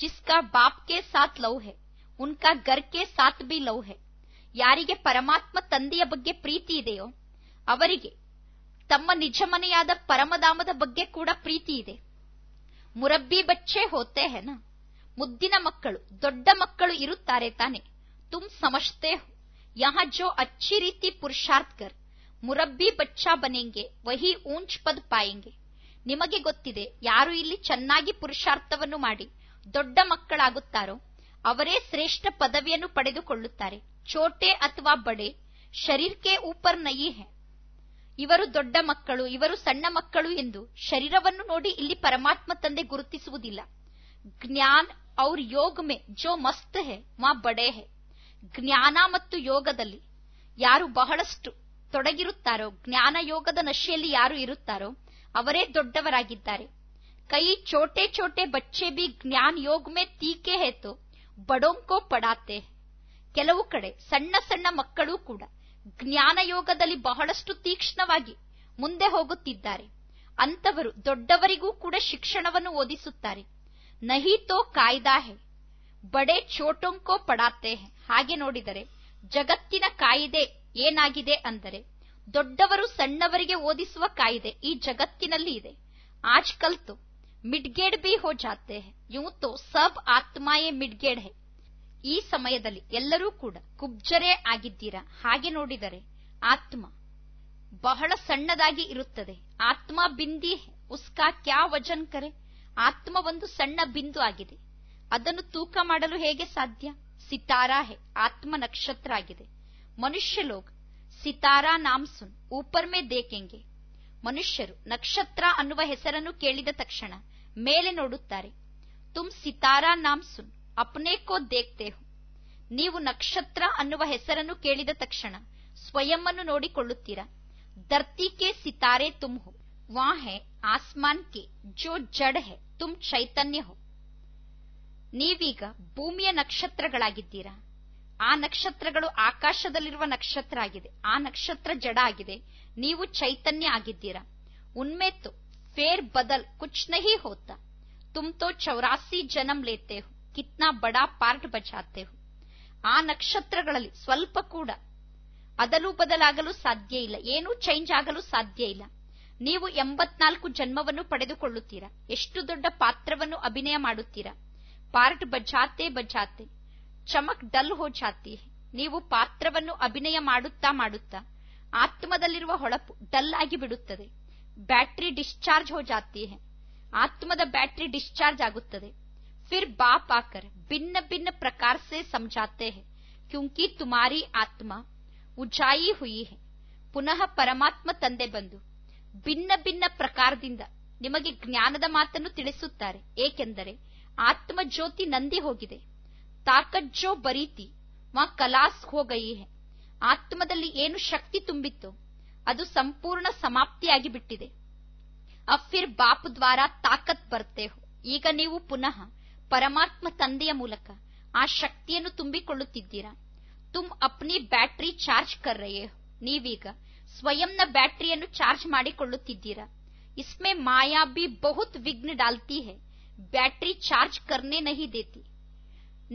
ಜಿಸ್ಕಾ ಬಾಪ್ ಕೆ ಸಾತ್ ಲವ್ ಹೇ ಉನ್ಕಾ ಗರ್ ಕೆ ಸಾತ್ ಬಿ ಲವ್ ಹೆ ಯಾರಿಗೆ ಪರಮಾತ್ಮ ತಂದೆಯ ಬಗ್ಗೆ ಪ್ರೀತಿ ಇದೆಯೋ ಅವರಿಗೆ ತಮ್ಮ ನಿಜ ಮನೆಯಾದ ಪರಮಧಾಮದ ಬಗ್ಗೆ ಕೂಡ ಪ್ರೀತಿ ಇದೆ ಮುರಬ್ಬಿ ಬಚ್ಚೆ ಹೋತೆ ಹೆನ ಮುದ್ದಿನ ಮಕ್ಕಳು ದೊಡ್ಡ ಮಕ್ಕಳು ಇರುತ್ತಾರೆ ತಾನೆ ತುಮ್ ಸಮಜ್ತೇ ಹೋ यहाँ जो अच्छी रीति पुरुषार्थ कर ಮುರಬ್ಬಿ ಬಚ್ಚಾ ಬನೆಂಗೆ ವಹಿ ಊಂಚ್ ಪದ್ ಪಾಯಂಗೆ ನಿಮಗೆ ಗೊತ್ತಿದೆ ಯಾರು ಇಲ್ಲಿ ಚೆನ್ನಾಗಿ ಪುರುಷಾರ್ಥವನ್ನು ಮಾಡಿ ದೊಡ್ಡ ಮಕ್ಕಳಾಗುತ್ತಾರೋ ಅವರೇ ಶ್ರೇಷ್ಠ ಪದವಿಯನ್ನು ಪಡೆದುಕೊಳ್ಳುತ್ತಾರೆ ಚೋಟೆ ಅಥವಾ ಬಡೆ ಶರೀರಕ್ಕೆ ಊಪರ್ ನಯಿ ಹೆ ಇವರು ದೊಡ್ಡ ಮಕ್ಕಳು ಇವರು ಸಣ್ಣ ಮಕ್ಕಳು ಎಂದು ಶರೀರವನ್ನು ನೋಡಿ ಇಲ್ಲಿ ಪರಮಾತ್ಮ ತಂದೆ ಗುರುತಿಸುವುದಿಲ್ಲ ಜ್ಞಾನ್ ಔರ್ ಯೋಗ ಮೇ ಜೋ ಮಸ್ತ್ ಹೆ ವಾ ಬಡೆ ಹೇ ಜ್ಞಾನ ಮತ್ತು ಯೋಗದಲ್ಲಿ ಯಾರು ಬಹಳಷ್ಟು ತೊಡಗಿರುತ್ತಾರೋ ಜ್ಞಾನ ಯೋಗದ ನಶೆಯಲ್ಲಿ ಯಾರು ಇರುತ್ತಾರೋ ಅವರೇ ದೊಡ್ಡವರಾಗಿದ್ದಾರೆ ಕೈ ಚೋಟೆ ಚೋಟೆ ಬಚ್ಚೆ ಬಿ ಜ್ಞಾನ ಯೋಗ ಮೇ ತೀಕೆ ಹೇತು ಬಡೋಂಕೋ ಪಡಾತೆ ಕೆಲವು ಕಡೆ ಸಣ್ಣ ಸಣ್ಣ ಮಕ್ಕಳು ಕೂಡ ಜ್ಞಾನ ಯೋಗದಲ್ಲಿ ಬಹಳಷ್ಟು ತೀಕ್ಷ್ಣವಾಗಿ ಮುಂದೆ ಹೋಗುತ್ತಿದ್ದಾರೆ ಅಂತವರು ದೊಡ್ಡವರಿಗೂ ಕೂಡ ಶಿಕ್ಷಣವನ್ನು ಓದಿಸುತ್ತಾರೆ ನಹಿ ತೋ ಕಾಯ್ದಾ ಹೇ ಬಡೆ ಚೋಟೊಂಕೋ ಪಡಾತೆ ಹಾಗೆ ನೋಡಿದರೆ ಜಗತ್ತಿನ ಕಾಯಿದೆ ಏನಾಗಿದೆ ಅಂದರೆ ದೊಡ್ಡವರು ಸಣ್ಣವರಿಗೆ ಓದಿಸುವ ಕಾಯಿದೆ ಈ ಜಗತ್ತಿನಲ್ಲಿ ಇದೆ ಆಜ್ಕಲ್ ತು ಮಿಡ್ಗೇಡ್ ಬಿ ಹೋ ಜಾತೆ ಇವು ತೋ ಸಬ್ ಆತ್ಮಾಯೇ ಮಿಡ್ಗೇಡ್ ಹೆ ಈ ಸಮಯದಲ್ಲಿ ಎಲ್ಲರೂ ಕೂಡ ಕುಬ್ಜರೇ ಆಗಿದ್ದೀರಾ ಹಾಗೆ ನೋಡಿದರೆ ಆತ್ಮ ಬಹಳ ಸಣ್ಣದಾಗಿ ಇರುತ್ತದೆ ಆತ್ಮ ಬಿಂದಿ ಉಸ್ಕಾ ಕ್ಯಾ ವಜನ್ ಕರೆ ಆತ್ಮ ಒಂದು ಸಣ್ಣ ಬಿಂದು ಆಗಿದೆ ಅದನ್ನು ತೂಕ ಮಾಡಲು ಹೇಗೆ ಸಾಧ್ಯ ಸಿತಾರಾ ಹೇ ಆತ್ಮ ನಕ್ಷತ್ರ ಆಗಿದೆ ಮನುಷ್ಯ ಲೋಕ ಸಿತಾರಾ ನಾಮ್ ಸುನ್ ಊಪರ್ಮೆ ದೇಕೆಂಗೆ ಮನುಷ್ಯರು ನಕ್ಷತ್ರ ಅನ್ನುವ ಹೆಸರನ್ನು ಕೇಳಿದ ತಕ್ಷಣ ಮೇಲೆ ನೋಡುತ್ತಾರೆ ತುಮ್ ಸಿತಾರಾ ನಾಮ್ ಸುನ್ ಅಪ್ನೇಕೋ ದೇಖ್ತೆ ಹೋ ನೀವು ನಕ್ಷತ್ರ ಅನ್ನುವ ಹೆಸರನ್ನು ಕೇಳಿದ ತಕ್ಷಣ ಸ್ವಯಂ ನೋಡಿಕೊಳ್ಳುತ್ತೀರಾ ಧರ್ತಿ ಕೆ ಸಿತಾರೆ ತುಮ್ ಹೋ ವಾ ಹೇ ಆಸ್ಮಾನ್ ಕೆ ಜೋ ಜಡ್ ಹೇ ತುಮ್ ಚೈತನ್ಯ ಹೋ ನೀವೀಗ ಭೂಮಿಯ ನಕ್ಷತ್ರಗಳಾಗಿದ್ದೀರಾ ಆ ನಕ್ಷತ್ರಗಳು ಆಕಾಶದಲ್ಲಿರುವ ನಕ್ಷತ್ರ ಆಗಿದೆ ಆ ನಕ್ಷತ್ರ ಜಡ ಆಗಿದೆ ನೀವು ಚೈತನ್ಯ ಆಗಿದ್ದೀರಾ ಉನ್ಮೇತು ಫೇರ್ ಬದಲ್ ಕುಚ್ ನಹಿ ಹೋತ ತುಮ್ತೋ ಚೌರಾಸಿ ಜನಂ ಲೇತೆ ಕಿತ್ನಾ ಬಡಾ ಪಾರ್ಟ್ ಬಚಾತೆ ಆ ನಕ್ಷತ್ರಗಳಲ್ಲಿ ಸ್ವಲ್ಪ ಕೂಡ ಅದಲು ಬದಲಾಗಲು ಸಾಧ್ಯ ಇಲ್ಲ ಏನೂ ಚೇಂಜ್ ಆಗಲು ಸಾಧ್ಯ ಇಲ್ಲ ನೀವು ಎಂಬತ್ನಾಲ್ಕು ಜನ್ಮವನ್ನು ಪಡೆದುಕೊಳ್ಳುತ್ತೀರಾ ಎಷ್ಟು ದೊಡ್ಡ ಪಾತ್ರವನ್ನು ಅಭಿನಯ ಮಾಡುತ್ತೀರಾ ಪಾರ್ಟ್ ಬಜಾತೆ ಬಜಾತೆ ಚಮಕ್ ಡಲ್ ಹೋ ಚಾತಿ ನೀವು ಪಾತ್ರವನ್ನು ಅಭಿನಯ ಮಾಡುತ್ತಾ ಮಾಡುತ್ತಾ ಆತ್ಮದಲ್ಲಿರುವ ಹೊಳಪು ಡಲ್ ಆಗಿ ಬಿಡುತ್ತದೆ ಬ್ಯಾಟ್ರಿ ಡಿಸ್ಚಾರ್ಜ್ ಹೋ ಜಾತಿ ಆತ್ಮದ ಬ್ಯಾಟ್ರಿ ಡಿಸ್ಚಾರ್ಜ್ ಆಗುತ್ತದೆ ಫಿರ್ ಬಾಪ್ ಆಕರ್ ಭಿನ್ನ ಭಿನ್ನ ಪ್ರಕಾರ ಸೆ ಸಮಜಾತೆ ಹೇ ಕ್ಯೂಂಕಿ ತುಮಾರಿ ಆತ್ಮ ಉಜಾಯಿ ಹುಯಿ ಹೇ ಪುನಃ ಪರಮಾತ್ಮ ತಂದೆ ಬಂದು ಭಿನ್ನ ಭಿನ್ನ ಪ್ರಕಾರದಿಂದ ನಿಮಗೆ ಜ್ಞಾನದ ಮಾತನ್ನು ತಿಳಿಸುತ್ತಾರೆ ಏಕೆಂದರೆ ಆತ್ಮಜ್ಯೋತಿ ನಂದಿ ಹೋಗಿದೆ ತಾಕಜ್ಜೋ ಬರೀತಿ ಮಾ ಕಲಾಸ್ ಹೋಗಿ ಆತ್ಮದಲ್ಲಿ ಏನು ಶಕ್ತಿ ತುಂಬಿತ್ತು ಅದು ಸಂಪೂರ್ಣ ಸಮಾಪ್ತಿಯಾಗಿ ಬಿಟ್ಟಿದೆ ಅಫಿರ್ ಬಾಪ್ ದ್ವಾರ ತಾಕತ್ ಬರ್ತೇ ಈಗ ನೀವು ಪುನಃ ಪರಮಾತ್ಮ ತಂದೆಯ ಮೂಲಕ ಆ ಶಕ್ತಿಯನ್ನು ತುಂಬಿಕೊಳ್ಳುತ್ತಿದ್ದೀರಾ ತುಮ್ ಅಪ್ನಿ ಬ್ಯಾಟರಿ ಚಾರ್ಜ್ ಕರ್ರಯೇ ನೀವೀಗ ಸ್ವಯಂನ ಬ್ಯಾಟರಿಯನ್ನು ಚಾರ್ಜ್ ಮಾಡಿಕೊಳ್ಳುತ್ತಿದ್ದೀರಾ ಇಸ್ಮೆ ಮಾಯಾ ಬಿ ಬಹುತ್ ವಿಘ್ನ ಡಾಲ್ತಿ ಹೇ ಬ್ಯಾಟ್ರಿ ಚಾರ್ಜ್ ಕರ್ನೆ ನಹಿ ದೇತಿ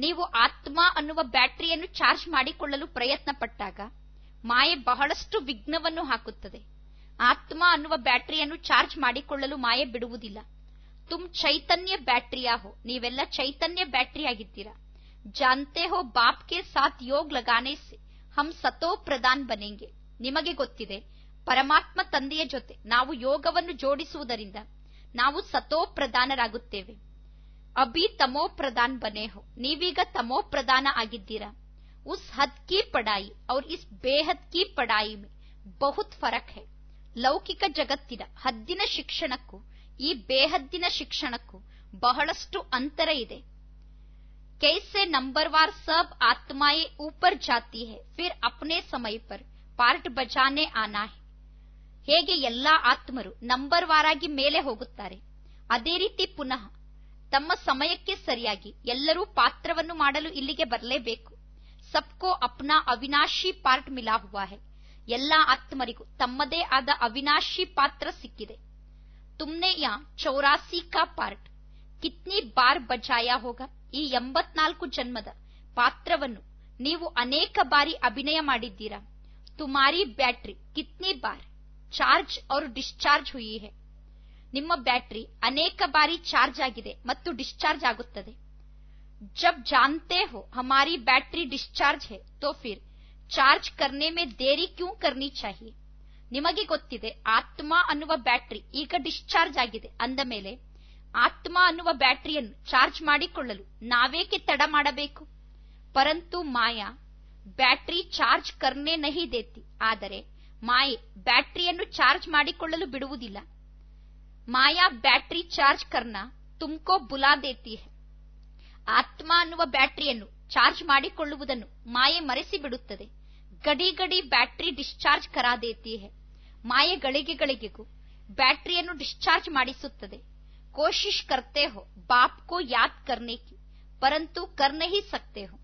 ನೀವು ಆತ್ಮ ಅನ್ನುವ ಬ್ಯಾಟರಿಯನ್ನು ಚಾರ್ಜ್ ಮಾಡಿಕೊಳ್ಳಲು ಪ್ರಯತ್ನ ಪಟ್ಟಾಗ ಮಾಯೆ ಬಹಳಷ್ಟು ವಿಘ್ನವನ್ನು ಹಾಕುತ್ತದೆ ಆತ್ಮ ಅನ್ನುವ ಬ್ಯಾಟರಿಯನ್ನು ಚಾರ್ಜ್ ಮಾಡಿಕೊಳ್ಳಲು ಮಾಯೆ ಬಿಡುವುದಿಲ್ಲ ತುಮ್ ಚೈತನ್ಯ ಬ್ಯಾಟರಿ ಹೋ ನೀವೆಲ್ಲ ಚೈತನ್ಯ ಬ್ಯಾಟರಿ ಆಗಿದ್ದೀರಾ ಜಾನ್ತೆ ಹೋ ಬಾಪ್ ಕೆ ಸಾತ್ ಯೋಗ್ ಲಗಾನೆ ಸೆ ಹಮ್ ಸತೋ ಪ್ರಧಾನ್ ಬನೆಂಗೆ ನಿಮಗೆ ಗೊತ್ತಿದೆ ಪರಮಾತ್ಮ ತಂದೆಯ ಜೊತೆ ನಾವು ಯೋಗವನ್ನು ಜೋಡಿಸುವುದರಿಂದ ನಾವು ಸತೋಪ್ರದಾನರಾಗುತ್ತೇವೆ ಅಬಿ ತಮೋಪ್ರದಾನ ಬನೇ ಹೋ ನೀವೀಗ ತಮೋಪ್ರದಾನ ಆಗಿದ್ದೀರಾ ಉಸ್ ಹದ್ಕಿ ಪಡಾಯಿ ಔರ್ ಇಸ್ ಬೇಹದ್ ಕಿ ಪಡಾಯಿ ಮೇ ಬಹುತ್ ಫರಕ್ ಹೈ ಲೌಕಿಕ ಜಗತ್ ಕಿ ಹದ್ದಿನ ಶಿಕ್ಷಣಕು ಈ ಬೇಹದ್ದಿನ ಶಿಕ್ಷಣಕು ಬಹಳಷ್ಟು ಅಂತರ ಇದೆ ಕೈಸೆ ನಂಬರ್ ವಾರ್ ಸಬ್ ಆತ್ಮಾಯೇ اوپر ಜಾತಿ ಹೈ ಫಿರ್ ಅಪ್ನೆ ಸಮಯ ಪರ್ ಪಾರ್ಠ ಬಚಾನೆ ಆನಾ ಹೇಗೆ ಎಲ್ಲಾ ಆತ್ಮರು ನಂಬರ್ ವಾರಾಗಿ ಮೇಲೆ ಹೋಗುತ್ತಾರೆ ಅದೇ ರೀತಿ ಪುನಃ ತಮ್ಮ ಸಮಯಕ್ಕೆ ಸರಿಯಾಗಿ ಎಲ್ಲರೂ ಪಾತ್ರವನ್ನು ಮಾಡಲು ಇಲ್ಲಿಗೆ ಬರಲೇಬೇಕು ಸಬ್ಕೋ ಅಪ್ನಾ ಅವಿನಾಶಿ ಪಾರ್ಟ್ ಮಿಲಾ ಹುವಾ ಹೇ ಎಲ್ಲಾ ಆತ್ಮರಿಗೂ ತಮ್ಮದೇ ಆದ ಅವಿನಾಶಿ ಪಾತ್ರ ಸಿಕ್ಕಿದೆ ತುಮ್ನೆ ಯಾ ಚೌರಾಸಿ ಕಾ ಪಾರ್ಟ್ ಕಿತ್ನಿ ಬಾರ್ ಬಜಾಯ ಹೋಗ ಈ ಎಂಬತ್ನಾಲ್ಕು ಜನ್ಮದ ಪಾತ್ರವನ್ನು ನೀವು ಅನೇಕ ಬಾರಿ ಅಭಿನಯ ಮಾಡಿದ್ದೀರಾ ತುಮಾರಿ ಬ್ಯಾಟ್ರಿ ಕಿತ್ನಿ ಬಾರ್ चार्ज और डिस्चार्ज हुई है ನಿಮ್ಮ ಬ್ಯಾಟರಿ ಅನೇಕ ಬಾರಿ ಚಾರ್ಜ್ ಆಗಿದೆ ಮತ್ತು ಡಿಸ್ಚಾರ್ಜ್ ಆಗುತ್ತದೆ ಜಬ್ ಜಾನ್ತೆ ಹೋ ہماری ಬ್ಯಾಟರಿ डिस्चार्ज है तो फिर चार्ज करने में देरी क्यों करनी चाहिए ನಿಮಗೆ ಗೊತ್ತಿದೆ ಆತ್ಮ ಅನ್ನುವ ಬ್ಯಾಟರಿ ಈಗ ಡಿಸ್ಚಾರ್ಜ್ ಆಗಿದೆ ಅಂದ ಮೇಲೆ ಆತ್ಮ ಅನ್ನುವ ಬ್ಯಾಟರಿಯನ್ ಚಾರ್ಜ್ ಮಾಡಿ ಕೊಳ್ಳಲು ನಾವೇಕೆ ತಡ ಮಾಡಬೇಕು ಪರಂತು ಮಾಯೆ ಬ್ಯಾಟರಿ ಚಾರ್ಜ್ کرنے نہیں دیتی ಆದರೆ ಮಾಯೆ ಬ್ಯಾಟರಿಯನ್ನು ಚಾರ್ಜ್ ಮಾಡಿಕೊಳ್ಳಲು ಬಿಡುವುದಿಲ್ಲ ಮಾಯಾ ಬ್ಯಾಟರಿ ಚಾರ್ಜ್ ಕರ್ನ ತುಮ್ಕೋ ಬುಲಾ ದೇತಿ ಆತ್ಮ ಅನ್ನುವ ಬ್ಯಾಟರಿಯನ್ನು ಚಾರ್ಜ್ ಮಾಡಿಕೊಳ್ಳುವುದನ್ನು ಮಾಯೆ ಮರೆಸಿ ಬಿಡುತ್ತದೆ ಗಡಿ ಗಡಿ ಬ್ಯಾಟರಿ ಡಿಸ್ಚಾರ್ಜ್ ಕರಾ ದೇತಿ ಮಾಯೆ ಗಳಿಗೆಗೂ ಬ್ಯಾಟರಿಯನ್ನು ಡಿಸ್ಚಾರ್ಜ್ ಮಾಡಿಸುತ್ತದೆ ಕೋಶಿಶ್ ಕರ್ತೆ ಹೋ ಬಾಪ್ ಕೋ ಯಾದ್ ಕರ್ನೆ ಪರಂತು ಕರ್ನೆ ಹಿ ಸಕ್ತೆ ಹೋ